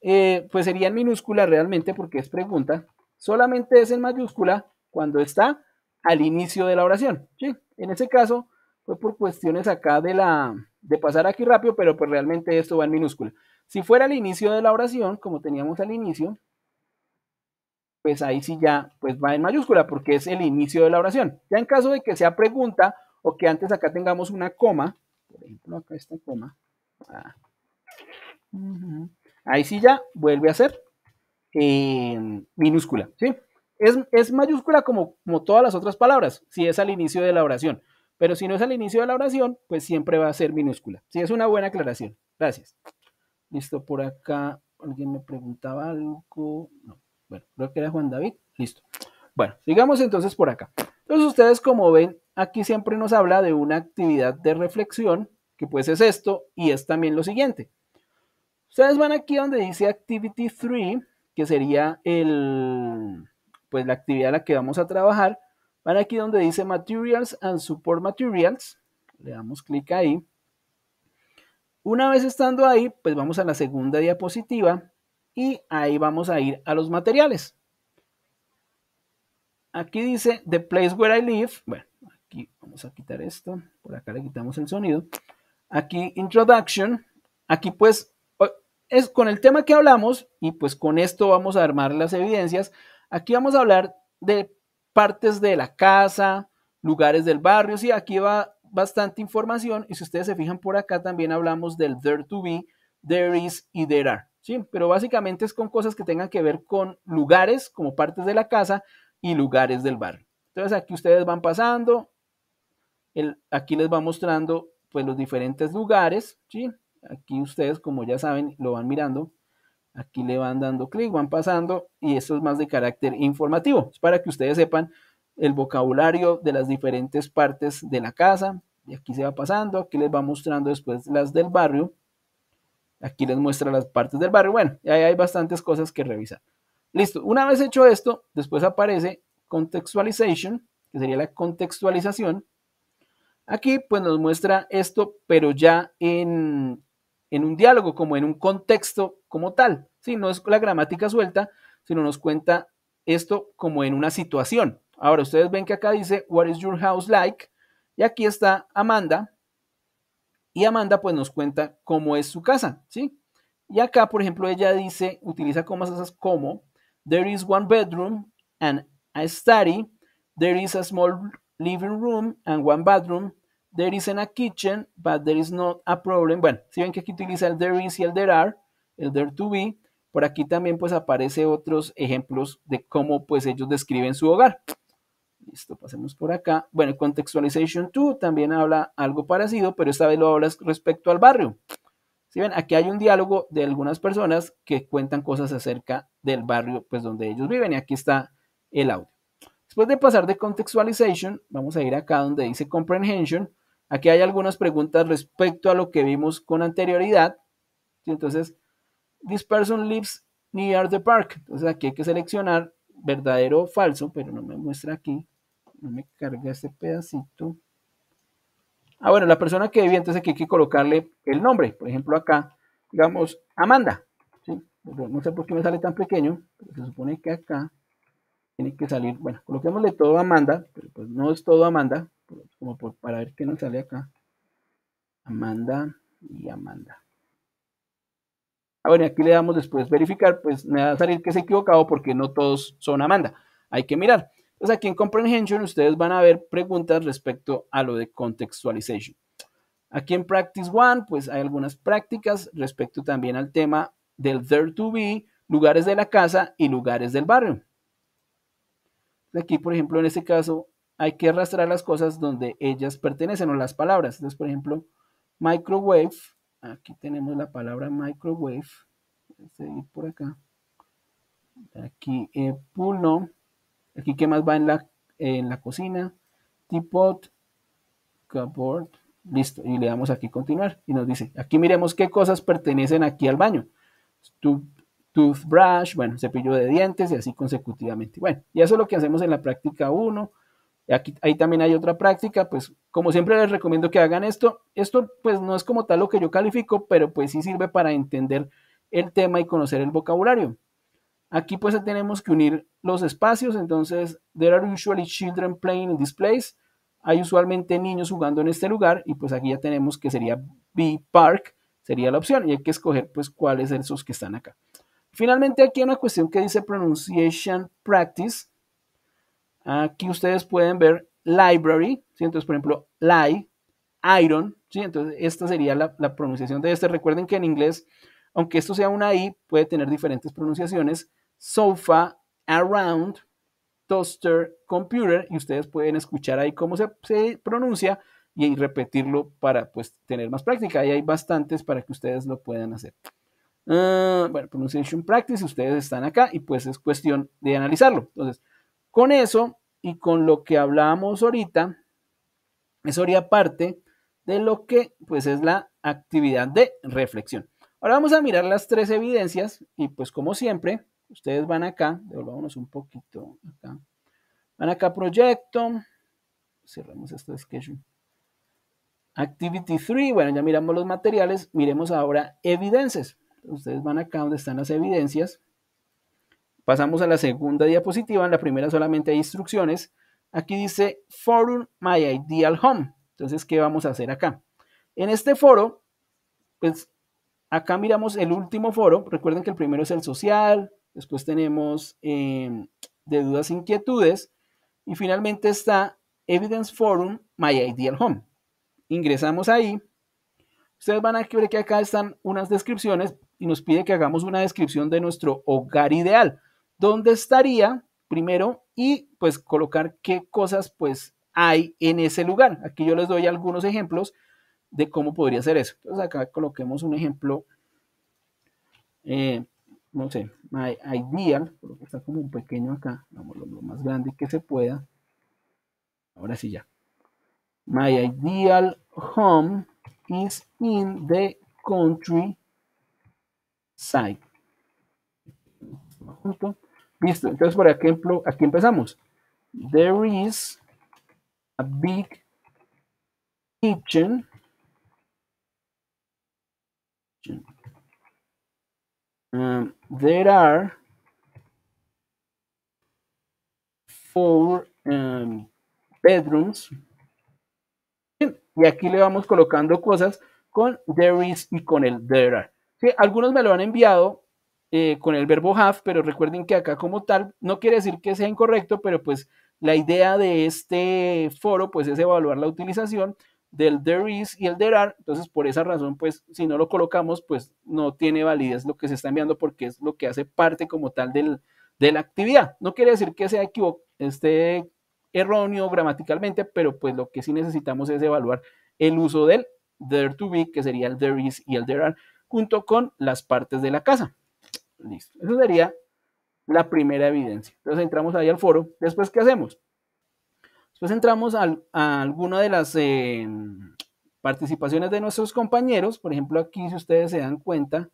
eh, pues sería en minúscula realmente porque es pregunta. Solamente es en mayúscula cuando está al inicio de la oración. ¿sí? En ese caso fue por cuestiones acá de, la, de pasar aquí rápido, pero pues realmente esto va en minúscula. Si fuera al inicio de la oración, como teníamos al inicio, pues ahí sí ya pues va en mayúscula porque es el inicio de la oración. Ya en caso de que sea pregunta o que antes acá tengamos una coma, por ejemplo acá esta coma, ah. ahí sí ya vuelve a ser minúscula, ¿sí? Es, mayúscula como, como todas las otras palabras, si es al inicio de la oración. Pero si no es al inicio de la oración, pues siempre va a ser minúscula. Sí, es una buena aclaración. Gracias. Listo, por acá alguien me preguntaba algo. No. Bueno, creo que era Juan David. Listo. Bueno, sigamos entonces por acá. Entonces ustedes como ven, aquí siempre nos habla de una actividad de reflexión, que pues es esto, y es también lo siguiente. Ustedes van aquí donde dice Activity 3, que sería el, pues la actividad a la que vamos a trabajar. Van aquí donde dice Materials and Support Materials. Le damos clic ahí. Una vez estando ahí, pues vamos a la segunda diapositiva, y ahí vamos a ir a los materiales. Aquí dice The Place Where I Live. Bueno, aquí vamos a quitar esto. Por acá le quitamos el sonido. Aquí Introduction. Aquí pues es con el tema que hablamos y pues con esto vamos a armar las evidencias. Aquí vamos a hablar de partes de la casa, lugares del barrio. Sí, aquí va bastante información y si ustedes se fijan por acá también hablamos del there to be, there is y there are. ¿sí? Pero básicamente es con cosas que tengan que ver con lugares como partes de la casa y lugares del barrio. Entonces aquí ustedes van pasando, el, aquí les va mostrando pues los diferentes lugares, ¿sí? Aquí ustedes, como ya saben, lo van mirando. Aquí le van dando clic, van pasando y esto es más de carácter informativo. Es para que ustedes sepan el vocabulario de las diferentes partes de la casa. Y aquí se va pasando, aquí les va mostrando después las del barrio. Aquí les muestra las partes del barrio. Bueno, ahí hay bastantes cosas que revisar. Listo, una vez hecho esto, después aparece contextualization, que sería la contextualización. Aquí pues nos muestra esto, pero ya en, un diálogo, como en un contexto como tal. ¿sí? No es la gramática suelta, sino nos cuenta esto como en una situación. Ahora, ustedes ven que acá dice, What is your house like? Y aquí está Amanda, y Amanda pues nos cuenta cómo es su casa, ¿sí? Y acá, por ejemplo, ella dice, utiliza comas esas como, there is one bedroom and a study, there is a small living room and one bathroom, there is a kitchen, but there is not a problem. Bueno, si ven que aquí utiliza el there is y el there are, el there to be, por aquí también pues aparece otros ejemplos de cómo pues ellos describen su hogar. Listo, pasemos por acá. Bueno, Contextualization 2 también habla algo parecido, pero esta vez lo hablas respecto al barrio. Si ven, aquí hay un diálogo de algunas personas que cuentan cosas acerca del barrio pues donde ellos viven y aquí está el audio. Después de pasar de Contextualization, vamos a ir acá donde dice Comprehension. Aquí hay algunas preguntas respecto a lo que vimos con anterioridad. Entonces, this person lives near the park. Entonces aquí hay que seleccionar verdadero o falso, pero no me muestra aquí. No me carga ese pedacito. Ah, bueno, la persona que vive, entonces aquí hay que colocarle el nombre. Por ejemplo, acá, digamos, Amanda. ¿sí? No sé por qué me sale tan pequeño, pero se supone que acá tiene que salir. Bueno, coloquémosle todo Amanda, pero pues no es todo Amanda, como para ver qué nos sale acá. Amanda y Amanda. Ah, bueno, aquí le damos después verificar, pues me va a salir que se equivocado porque no todos son Amanda. Hay que mirar. Entonces aquí en Comprehension ustedes van a ver preguntas respecto a lo de Contextualization. Aquí en Practice One, pues hay algunas prácticas respecto también al tema del there to be, lugares de la casa y lugares del barrio. Aquí, por ejemplo, en este caso, hay que arrastrar las cosas donde ellas pertenecen o las palabras. Entonces, por ejemplo, microwave. Aquí tenemos la palabra microwave. Voy a seguir por acá. Aquí, eh, Aquí, ¿qué más va en la, en la cocina? Teapot, cupboard, listo. Y le damos aquí continuar. Y nos dice, aquí miremos qué cosas pertenecen aquí al baño. toothbrush, bueno, cepillo de dientes y así consecutivamente. Bueno, y eso es lo que hacemos en la práctica 1. Aquí, ahí también hay otra práctica, pues como siempre les recomiendo que hagan esto. Esto pues no es como tal lo que yo califico, pero pues sí sirve para entender el tema y conocer el vocabulario. Aquí pues tenemos que unir los espacios, entonces there are usually children playing in this place. Hay usualmente niños jugando en este lugar y pues aquí ya tenemos que sería B Park, sería la opción y hay que escoger pues cuáles de esos que están acá. Finalmente aquí hay una cuestión que dice pronunciation practice. Aquí ustedes pueden ver library, entonces por ejemplo lie, iron, ¿sí? entonces esta sería la, la pronunciación de este. Recuerden que en inglés, aunque esto sea una I, puede tener diferentes pronunciaciones sofa, around, toaster, computer, y ustedes pueden escuchar ahí cómo se, pronuncia y repetirlo para pues tener más práctica. Ahí hay bastantes para que ustedes lo puedan hacer. Ah, bueno, pronunciation practice, ustedes están acá y pues es cuestión de analizarlo. Entonces, con eso y con lo que hablábamos ahorita, eso haría parte de lo que pues es la actividad de reflexión. Ahora vamos a mirar las tres evidencias y pues como siempre, ustedes van acá, devolvámonos un poquito acá. Van acá proyecto, cerramos esta sketch. Activity 3, bueno, ya miramos los materiales, miremos ahora evidencias. Ustedes van acá donde están las evidencias. Pasamos a la segunda diapositiva, en la primera solamente hay instrucciones. Aquí dice Forum My Ideal Home. Entonces, ¿qué vamos a hacer acá? En este foro, pues acá miramos el último foro. Recuerden que el primero es el social, Después tenemos em, de dudas e inquietudes. Y finalmente está Evidence Forum My Ideal Home. Ingresamos ahí. Ustedes van a ver que acá están unas descripciones y nos pide que hagamos una descripción de nuestro hogar ideal. ¿Dónde estaría primero? Y pues colocar qué cosas pues hay en ese lugar. Aquí yo les doy algunos ejemplos de cómo podría ser eso. Entonces acá coloquemos un ejemplo. Eh, no sé, my ideal, creo está como un pequeño acá, vamos lo, más grande que se pueda. Ahora sí ya. My ideal home is in the country side. Listo, entonces por ejemplo, aquí empezamos. There is a big kitchen Um, there are four um, bedrooms. Y aquí le vamos colocando cosas con there is y con el there are. algunos me lo han enviado eh, con el verbo have, pero recuerden que acá como tal no quiere decir que sea incorrecto, pero pues la idea de este foro pues es evaluar la utilización del there is y el there are, entonces por esa razón, pues si no lo colocamos, pues no tiene validez lo que se está enviando porque es lo que hace parte como tal del, de la actividad. No quiere decir que sea esté erróneo gramaticalmente, pero pues lo que sí necesitamos es evaluar el uso del there to be, que sería el there is y el there are, junto con las partes de la casa. Listo. Eso sería la primera evidencia. Entonces entramos ahí al foro. Después, ¿qué hacemos? Entonces entramos a, alguna de las eh, participaciones de nuestros compañeros. Por ejemplo, aquí si ustedes se dan cuenta,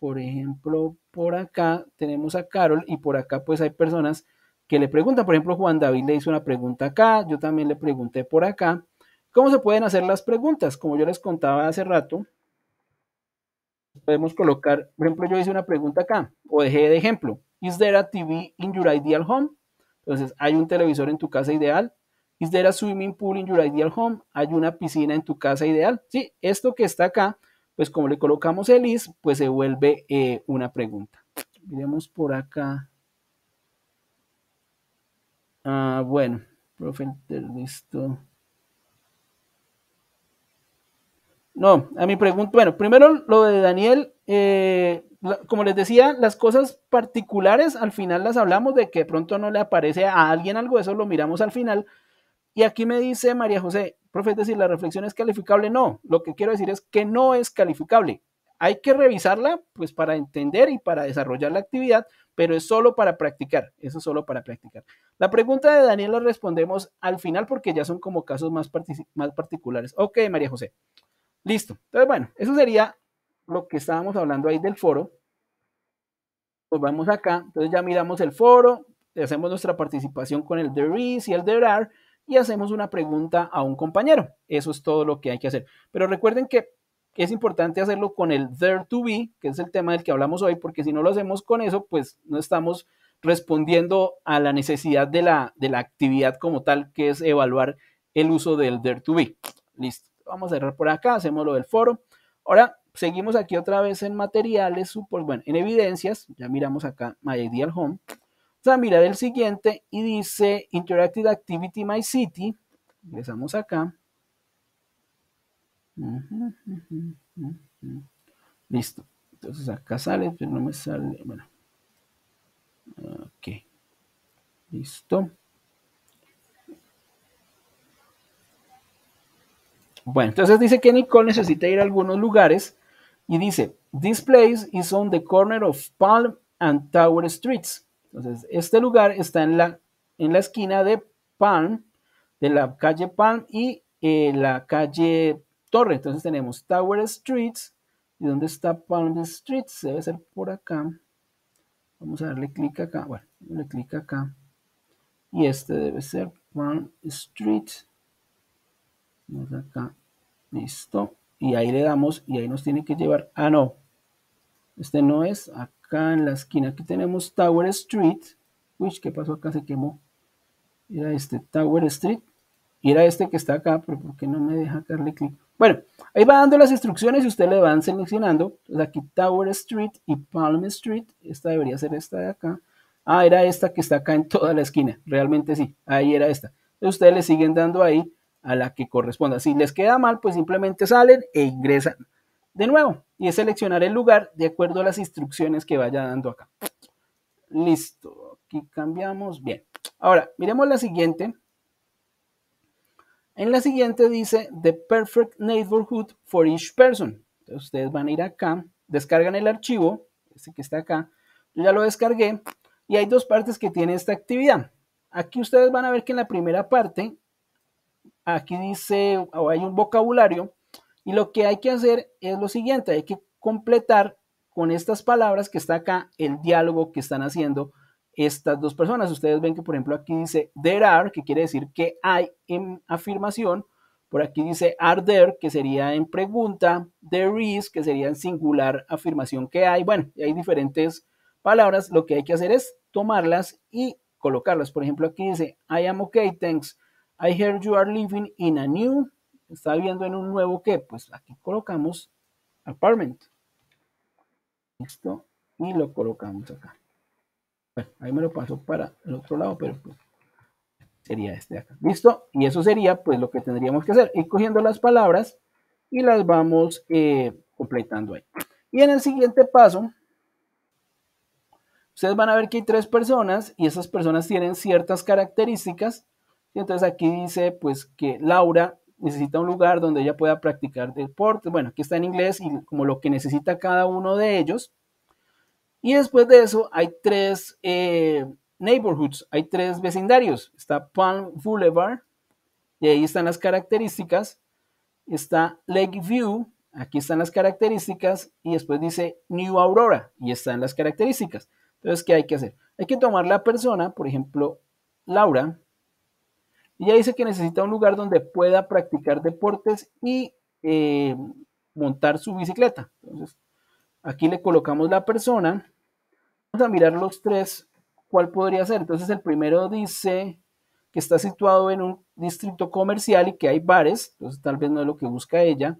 por ejemplo, por acá tenemos a Carol y por acá pues hay personas que le preguntan. Por ejemplo, Juan David le hizo una pregunta acá, yo también le pregunté por acá. ¿Cómo se pueden hacer las preguntas? Como yo les contaba hace rato, podemos colocar, por ejemplo, yo hice una pregunta acá, o dejé de ejemplo. ¿Is there a TV in your ideal home? Entonces, hay un televisor en tu casa ideal. Is there a swimming pool in your ideal home? Hay una piscina en tu casa ideal. Sí, esto que está acá, pues como le colocamos el is, pues se vuelve eh, una pregunta. Miremos por acá. Ah, bueno, profe, listo. No, a mi pregunta, bueno, primero lo de Daniel, eh, como les decía, las cosas particulares al final las hablamos de que pronto no le aparece a alguien algo, eso lo miramos al final. Y aquí me dice María José, profe, si la reflexión es calificable, no, lo que quiero decir es que no es calificable. Hay que revisarla pues para entender y para desarrollar la actividad, pero es solo para practicar, eso es solo para practicar. La pregunta de Daniel la respondemos al final porque ya son como casos más, más particulares. Ok, María José. Listo. Entonces, bueno, eso sería lo que estábamos hablando ahí del foro. Pues vamos acá. Entonces ya miramos el foro, hacemos nuestra participación con el there is y el there are y hacemos una pregunta a un compañero. Eso es todo lo que hay que hacer. Pero recuerden que es importante hacerlo con el there to be, que es el tema del que hablamos hoy, porque si no lo hacemos con eso, pues no estamos respondiendo a la necesidad de la, de la actividad como tal, que es evaluar el uso del there to be. Listo vamos a cerrar por acá, hacemos lo del foro. Ahora seguimos aquí otra vez en materiales, pues, bueno, en evidencias, ya miramos acá My Ideal Home. Vamos a mirar el siguiente y dice Interactive Activity My City. Ingresamos acá. Listo. Entonces acá sale, pero no me sale. Bueno. Ok. Listo. Bueno, entonces dice que Nicole necesita ir a algunos lugares y dice, This place is on the corner of Palm and Tower Streets. Entonces, este lugar está en la, en la esquina de Palm, de la calle Palm y eh, la calle Torre. Entonces tenemos Tower Streets. ¿Y dónde está Palm Streets? Debe ser por acá. Vamos a darle clic acá. Bueno, le clic acá. Y este debe ser Palm Street acá. Listo. Y ahí le damos y ahí nos tiene que llevar. Ah, no. Este no es. Acá en la esquina. Aquí tenemos Tower Street. Uy, ¿qué pasó acá? Se quemó. Era este Tower Street. Y era este que está acá, pero ¿por qué no me deja darle clic? Bueno, ahí va dando las instrucciones y ustedes le van seleccionando. la aquí Tower Street y Palm Street. Esta debería ser esta de acá. Ah, era esta que está acá en toda la esquina. Realmente sí, ahí era esta. ustedes le siguen dando ahí a la que corresponda. Si les queda mal, pues simplemente salen e ingresan de nuevo y es seleccionar el lugar de acuerdo a las instrucciones que vaya dando acá. Listo, aquí cambiamos. Bien, ahora miremos la siguiente. En la siguiente dice The Perfect Neighborhood for Each Person. Entonces ustedes van a ir acá, descargan el archivo, este que está acá. Yo ya lo descargué y hay dos partes que tiene esta actividad. Aquí ustedes van a ver que en la primera parte aquí dice, o hay un vocabulario, y lo que hay que hacer es lo siguiente, hay que completar con estas palabras que está acá el diálogo que están haciendo estas dos personas. Ustedes ven que, por ejemplo, aquí dice there are, que quiere decir que hay en afirmación. Por aquí dice are there, que sería en pregunta. There is, que sería en singular afirmación que hay. Bueno, hay diferentes palabras. Lo que hay que hacer es tomarlas y colocarlas. Por ejemplo, aquí dice I am okay, thanks. I heard you are living in a new. Está viendo en un nuevo qué? Pues aquí colocamos apartment. Listo. Y lo colocamos acá. Bueno, ahí me lo paso para el otro lado, pero pues sería este acá. ¿Listo? Y eso sería pues lo que tendríamos que hacer. Ir cogiendo las palabras y las vamos eh, completando ahí. Y en el siguiente paso, ustedes van a ver que hay tres personas y esas personas tienen ciertas características y entonces aquí dice pues que Laura necesita un lugar donde ella pueda practicar deporte. Bueno, aquí está en inglés y como lo que necesita cada uno de ellos. Y después de eso hay tres eh, neighborhoods, hay tres vecindarios. Está Palm Boulevard, y ahí están las características. Está View, aquí están las características. Y después dice New Aurora, y están las características. Entonces, ¿qué hay que hacer? Hay que tomar la persona, por ejemplo, Laura, y ella dice que necesita un lugar donde pueda practicar deportes y eh, montar su bicicleta. Entonces, aquí le colocamos la persona. Vamos a mirar los tres, cuál podría ser. Entonces, el primero dice que está situado en un distrito comercial y que hay bares, entonces tal vez no es lo que busca ella.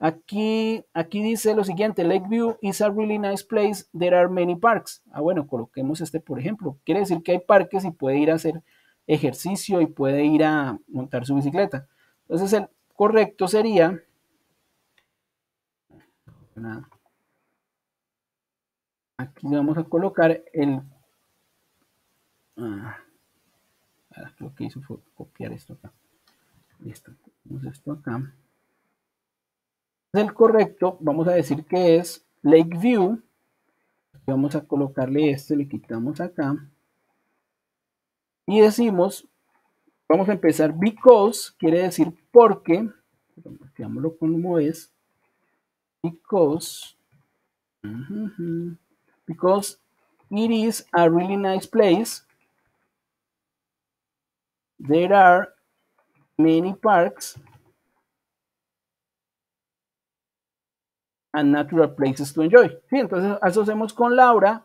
Aquí, aquí dice lo siguiente, Lakeview is a really nice place, there are many parks. Ah, bueno, coloquemos este por ejemplo. Quiere decir que hay parques y puede ir a hacer ejercicio y puede ir a montar su bicicleta. Entonces el correcto sería... Aquí vamos a colocar el... lo ah, ah, que hizo fue copiar esto acá. Listo. Vamos esto acá. El correcto, vamos a decir que es Lake View. Vamos a colocarle este, le quitamos acá. Y decimos, vamos a empezar because, quiere decir porque, veámoslo como es, because, because it is a really nice place, there are many parks and natural places to enjoy. Sí, entonces asociamos con Laura,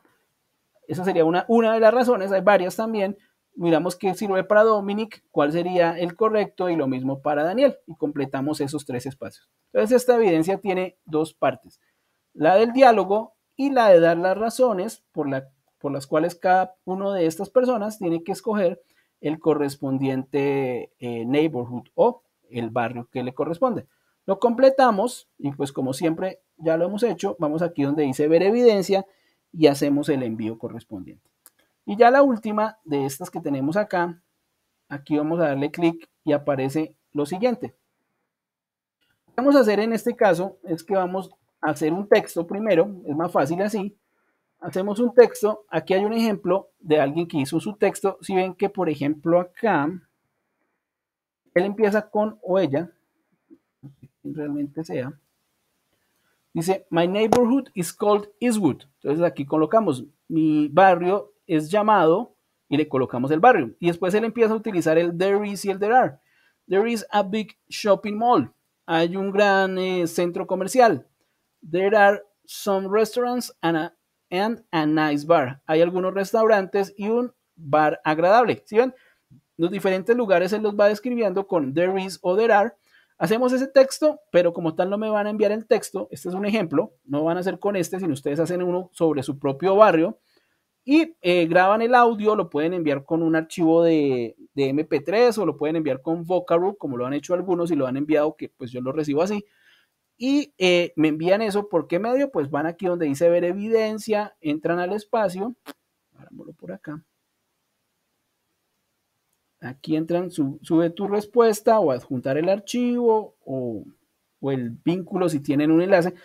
esa sería una, una de las razones, hay varias también, miramos qué sirve para Dominic, cuál sería el correcto y lo mismo para Daniel y completamos esos tres espacios. Entonces esta evidencia tiene dos partes, la del diálogo y la de dar las razones por, las cuales cada una de estas personas tiene que escoger el correspondiente eh, neighborhood o el barrio que le corresponde. Lo completamos y pues como siempre ya lo hemos hecho, vamos aquí donde dice ver evidencia y hacemos el envío correspondiente. Y ya la última de estas que tenemos acá, aquí vamos a darle clic y aparece lo siguiente. Lo que vamos a hacer en este caso es que vamos a hacer un texto primero, es más fácil así. Hacemos un texto, aquí hay un ejemplo de alguien que hizo su texto. Si ven que por ejemplo acá, él empieza con o ella, realmente sea. Dice, my neighborhood is called Eastwood. Entonces aquí colocamos, mi barrio es llamado y le colocamos el barrio. Y después él empieza a utilizar el there is y el there are. There is a big shopping mall. Hay un gran eh, centro comercial. There are some restaurants and a, nice bar. Hay algunos restaurantes y un bar agradable. si ven? Los diferentes lugares él los va describiendo con there is o there are. Hacemos ese texto, pero como tal no me van a enviar el texto. Este es un ejemplo. No van a hacer con este, sino ustedes hacen uno sobre su propio barrio y eh, graban el audio, lo pueden enviar con un archivo de, MP3 o lo pueden enviar con Vocaroo, como lo han hecho algunos y lo han enviado, que pues yo lo recibo así. Y eh, me envían eso, ¿por qué medio? Pues van aquí donde dice ver evidencia, entran al espacio, Hagámoslo por acá. Aquí entran, sube tu respuesta o adjuntar el archivo o, o el vínculo si tienen un enlace.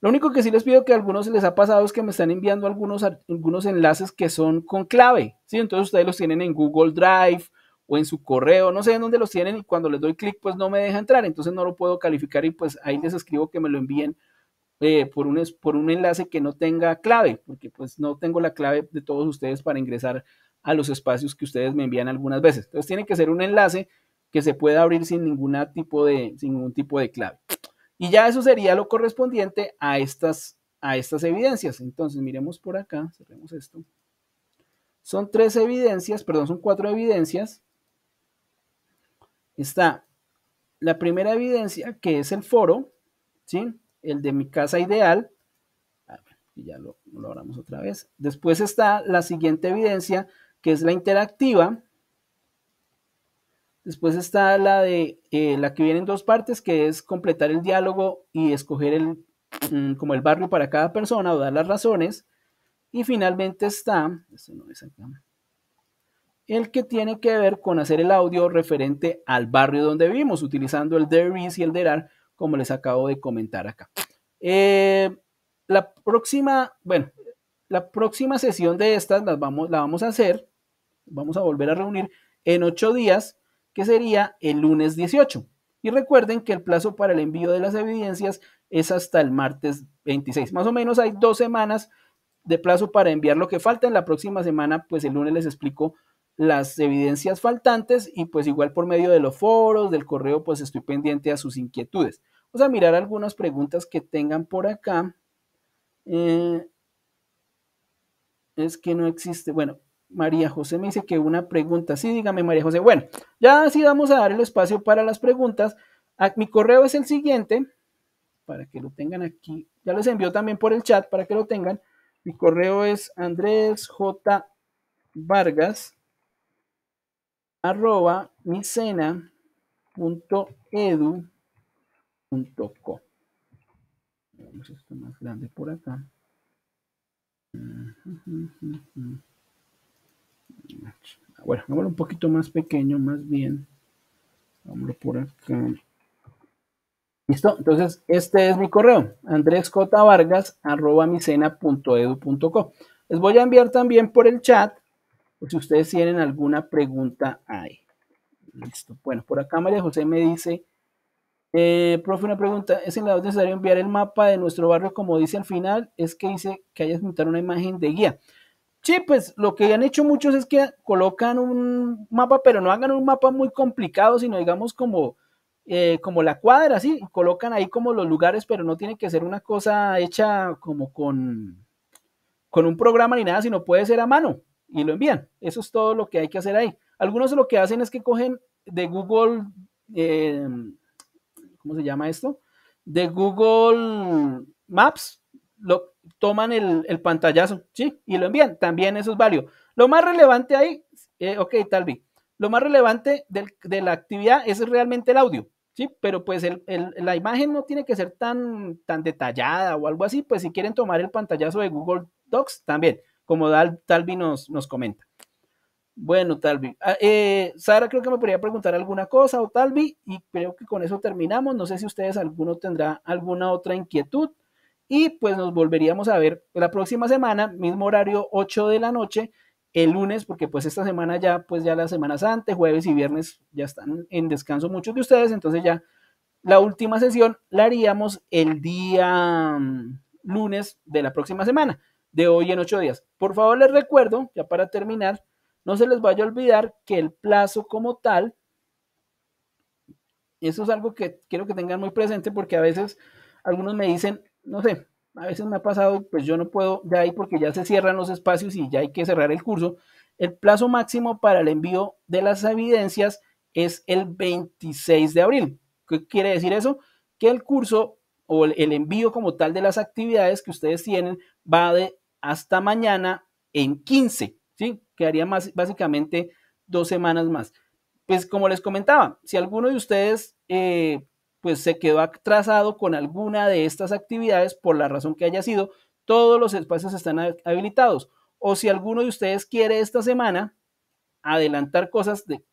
Lo único que sí les pido que a algunos les ha pasado es que me están enviando algunos, algunos enlaces que son con clave. ¿sí? Entonces ustedes los tienen en Google Drive o en su correo, no sé en dónde los tienen y cuando les doy clic pues no me deja entrar, entonces no lo puedo calificar y pues ahí les escribo que me lo envíen eh, por, un, por un enlace que no tenga clave, porque pues no tengo la clave de todos ustedes para ingresar a los espacios que ustedes me envían algunas veces. Entonces tiene que ser un enlace que se pueda abrir sin, tipo de, sin ningún tipo de clave. Y ya eso sería lo correspondiente a estas, a estas evidencias. Entonces, miremos por acá, cerremos esto. Son tres evidencias, perdón, son cuatro evidencias. Está la primera evidencia, que es el foro, ¿sí? el de mi casa ideal. Y ya lo, lo abramos otra vez. Después está la siguiente evidencia, que es la interactiva. Después está la de eh, la que viene en dos partes, que es completar el diálogo y escoger el, mm, como el barrio para cada persona o dar las razones. Y finalmente está, este el que tiene que ver con hacer el audio referente al barrio donde vivimos, utilizando el there y el derar como les acabo de comentar acá. Eh, la próxima, bueno, la próxima sesión de estas las vamos, la vamos a hacer, vamos a volver a reunir en ocho días que sería el lunes 18. Y recuerden que el plazo para el envío de las evidencias es hasta el martes 26. Más o menos hay dos semanas de plazo para enviar lo que falta. En la próxima semana, pues el lunes les explico las evidencias faltantes y pues igual por medio de los foros, del correo, pues estoy pendiente a sus inquietudes. Vamos a mirar algunas preguntas que tengan por acá. Eh, es que no existe, bueno, María José me dice que una pregunta. Sí, dígame, María José. Bueno, ya sí vamos a dar el espacio para las preguntas. Ah, mi correo es el siguiente, para que lo tengan aquí. Ya les envió también por el chat para que lo tengan. Mi correo es andresjvargas arroba micena.edu.co. Vamos a esto más grande por acá. Mm, mm, mm, bueno, un poquito más pequeño, más bien. vamos por acá. ¿Listo? Entonces, este es mi correo, andresjvargas.micena.edu.co. Les voy a enviar también por el chat, por si ustedes tienen alguna pregunta ahí. Listo. Bueno, por acá María José me dice, eh, profe, una pregunta, ¿es en la necesario enviar el mapa de nuestro barrio como dice al final? Es que dice que hayas montar una imagen de guía. Sí, pues lo que han hecho muchos es que colocan un mapa, pero no hagan un mapa muy complicado, sino digamos como, eh, como la cuadra, sí, colocan ahí como los lugares, pero no tiene que ser una cosa hecha como con, con un programa ni nada, sino puede ser a mano y lo envían. Eso es todo lo que hay que hacer ahí. Algunos lo que hacen es que cogen de Google, em, ¿cómo se llama esto? De Google Maps, lo, toman el, pantallazo, ¿sí? Y lo envían, también eso es válido. Lo más relevante ahí, eh, ok, Talvi, lo más relevante de la actividad es realmente el audio, ¿sí? Pero pues el, la imagen no tiene que ser tan, tan detallada o algo así, pues si quieren tomar el pantallazo de Google Docs, también, como Talvi nos, nos comenta. Bueno, Talvi. Ah, eh, Sara, creo que me podría preguntar alguna cosa o Talvi, y creo que con eso terminamos. No sé si ustedes alguno tendrá alguna otra inquietud. Y pues nos volveríamos a ver la próxima semana, mismo horario 8 de la noche, el lunes, porque pues esta semana ya, pues ya las semanas antes, jueves y viernes ya están en descanso muchos de ustedes, entonces ya la última sesión la haríamos el día mm, lunes de la próxima semana, de hoy en ocho días. Por favor, les recuerdo, ya para terminar, no se les vaya a olvidar que el plazo como tal, eso es algo que quiero que tengan muy presente porque a veces algunos me dicen, no sé, a veces me ha pasado, pues yo no puedo, ya ahí porque ya se cierran los espacios y ya hay que cerrar el curso. El plazo máximo para el envío de las evidencias es el 26 de abril. ¿Qué quiere decir eso? Que el curso o el envío como tal de las actividades que ustedes tienen va de hasta mañana en 15, ¿sí? Quedaría más, básicamente dos semanas más. Pues como les comentaba, si alguno de ustedes eh, pues se quedó atrasado con alguna de estas actividades por la razón que haya sido, todos los espacios están habilitados. O si alguno de ustedes quiere esta semana adelantar cosas de,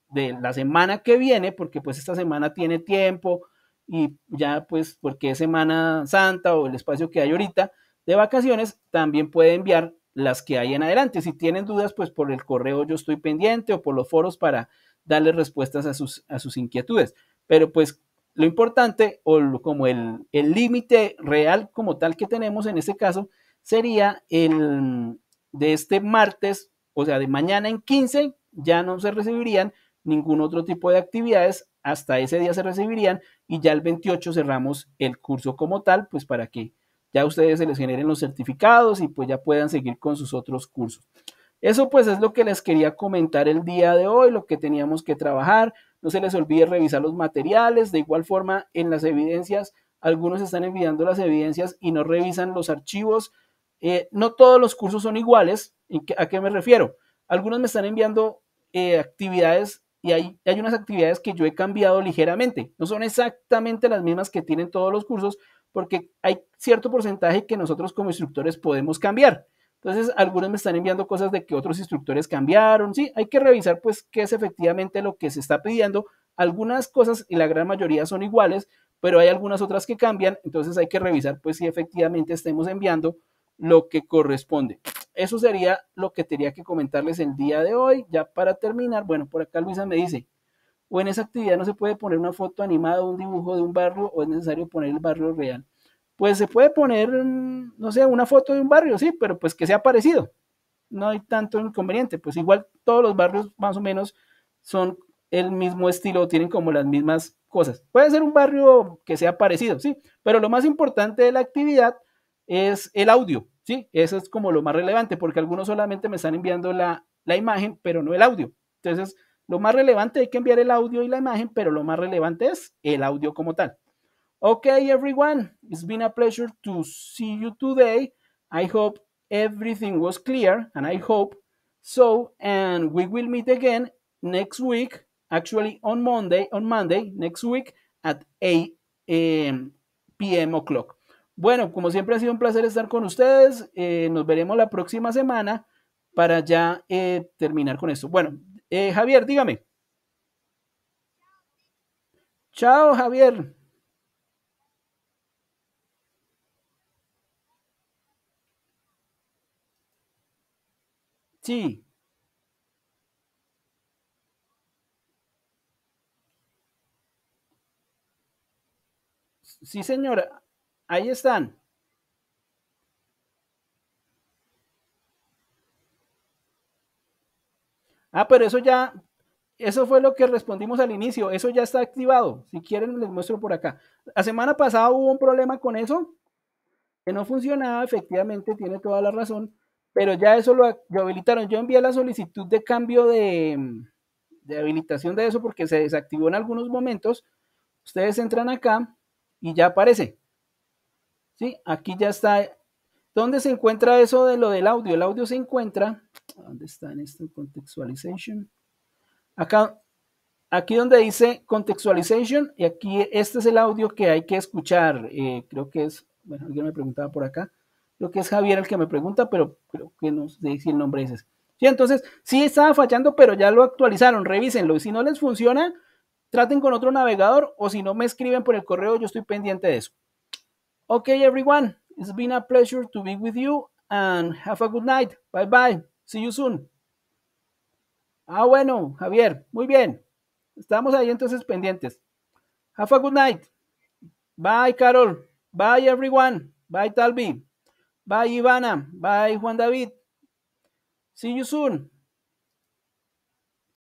la semana que viene, porque pues esta semana tiene tiempo y ya pues porque es Semana Santa o el espacio que hay ahorita de vacaciones, también puede enviar las que hay en adelante. Si tienen dudas, pues por el correo yo estoy pendiente o por los foros para darles respuestas a sus, a sus inquietudes. Pero pues lo importante o como el límite real como tal que tenemos en este caso sería el de este martes, o sea, de mañana en 15 ya no se recibirían ningún otro tipo de actividades, hasta ese día se recibirían y ya el 28 cerramos el curso como tal, pues para que ya ustedes se les generen los certificados y pues ya puedan seguir con sus otros cursos. Eso pues es lo que les quería comentar el día de hoy, lo que teníamos que trabajar. No se les olvide revisar los materiales. De igual forma, en las evidencias, algunos están enviando las evidencias y no revisan los archivos. Eh, no todos los cursos son iguales. ¿A qué me refiero? Algunos me están enviando eh, actividades y hay unas actividades que yo he cambiado ligeramente. No son exactamente las mismas que tienen todos los cursos porque hay cierto porcentaje que nosotros como instructores podemos cambiar. Entonces, algunos me están enviando cosas de que otros instructores cambiaron. Sí, hay que revisar pues qué es efectivamente lo que se está pidiendo. Algunas cosas y la gran mayoría son iguales, pero hay algunas otras que cambian. Entonces hay que revisar pues si efectivamente estemos enviando lo que corresponde. Eso sería lo que tenía que comentarles el día de hoy. Ya para terminar, bueno, por acá Luisa me dice, o en esa actividad no se puede poner una foto animada o un dibujo de un barrio o es necesario poner el barrio real pues se puede poner, mm, no sé, una foto de un barrio, sí, pero pues que sea parecido. No hay tanto inconveniente, pues igual todos los barrios más o menos son el mismo estilo, tienen como las mismas cosas. Puede ser un barrio que sea parecido, sí, pero lo más importante de la actividad es el audio, sí, eso es como lo más relevante, porque algunos solamente me están enviando la, la imagen, pero no el audio. Entonces, lo más relevante hay que enviar el audio y la imagen, pero lo más relevante es el audio como tal. Okay, everyone, it's been a pleasure to see you today. I hope everything was clear, and I hope so. And we will meet again next week, actually on Monday, on Monday next week at 8 p.m. o'clock. Bueno, como siempre ha sido un placer estar con ustedes. Eh, nos veremos la próxima semana para ya eh, terminar con esto. Bueno, eh, Javier, dígame. Chao, Javier. Sí. Sí, señora. Ahí están. Ah, pero eso ya, eso fue lo que respondimos al inicio. Eso ya está activado. Si quieren, les muestro por acá. La semana pasada hubo un problema con eso, que no funcionaba. Efectivamente, tiene toda la razón pero ya eso lo, habilitaron. Yo envié la solicitud de cambio de, habilitación de eso porque se desactivó en algunos momentos. Ustedes entran acá y ya aparece. ¿Sí? Aquí ya está. ¿Dónde se encuentra eso de lo del audio? El audio se encuentra. ¿Dónde está en este contextualization? Acá, aquí donde dice contextualization, y aquí este es el audio que hay que escuchar. Eh, creo que es, bueno, alguien me preguntaba por acá. Creo que es Javier el que me pregunta, pero creo que no sé si el nombre es ese. Sí, entonces, sí estaba fallando, pero ya lo actualizaron, revísenlo. Y si no les funciona, traten con otro navegador o si no me escriben por el correo, yo estoy pendiente de eso. Ok, everyone, it's been a pleasure to be with you and have a good night. Bye bye. See you soon. Ah, bueno, Javier, muy bien. Estamos ahí entonces pendientes. Have a good night. Bye, Carol. Bye, everyone. Bye, Talby. Bye, Ivana. Bye, Juan David. See you soon.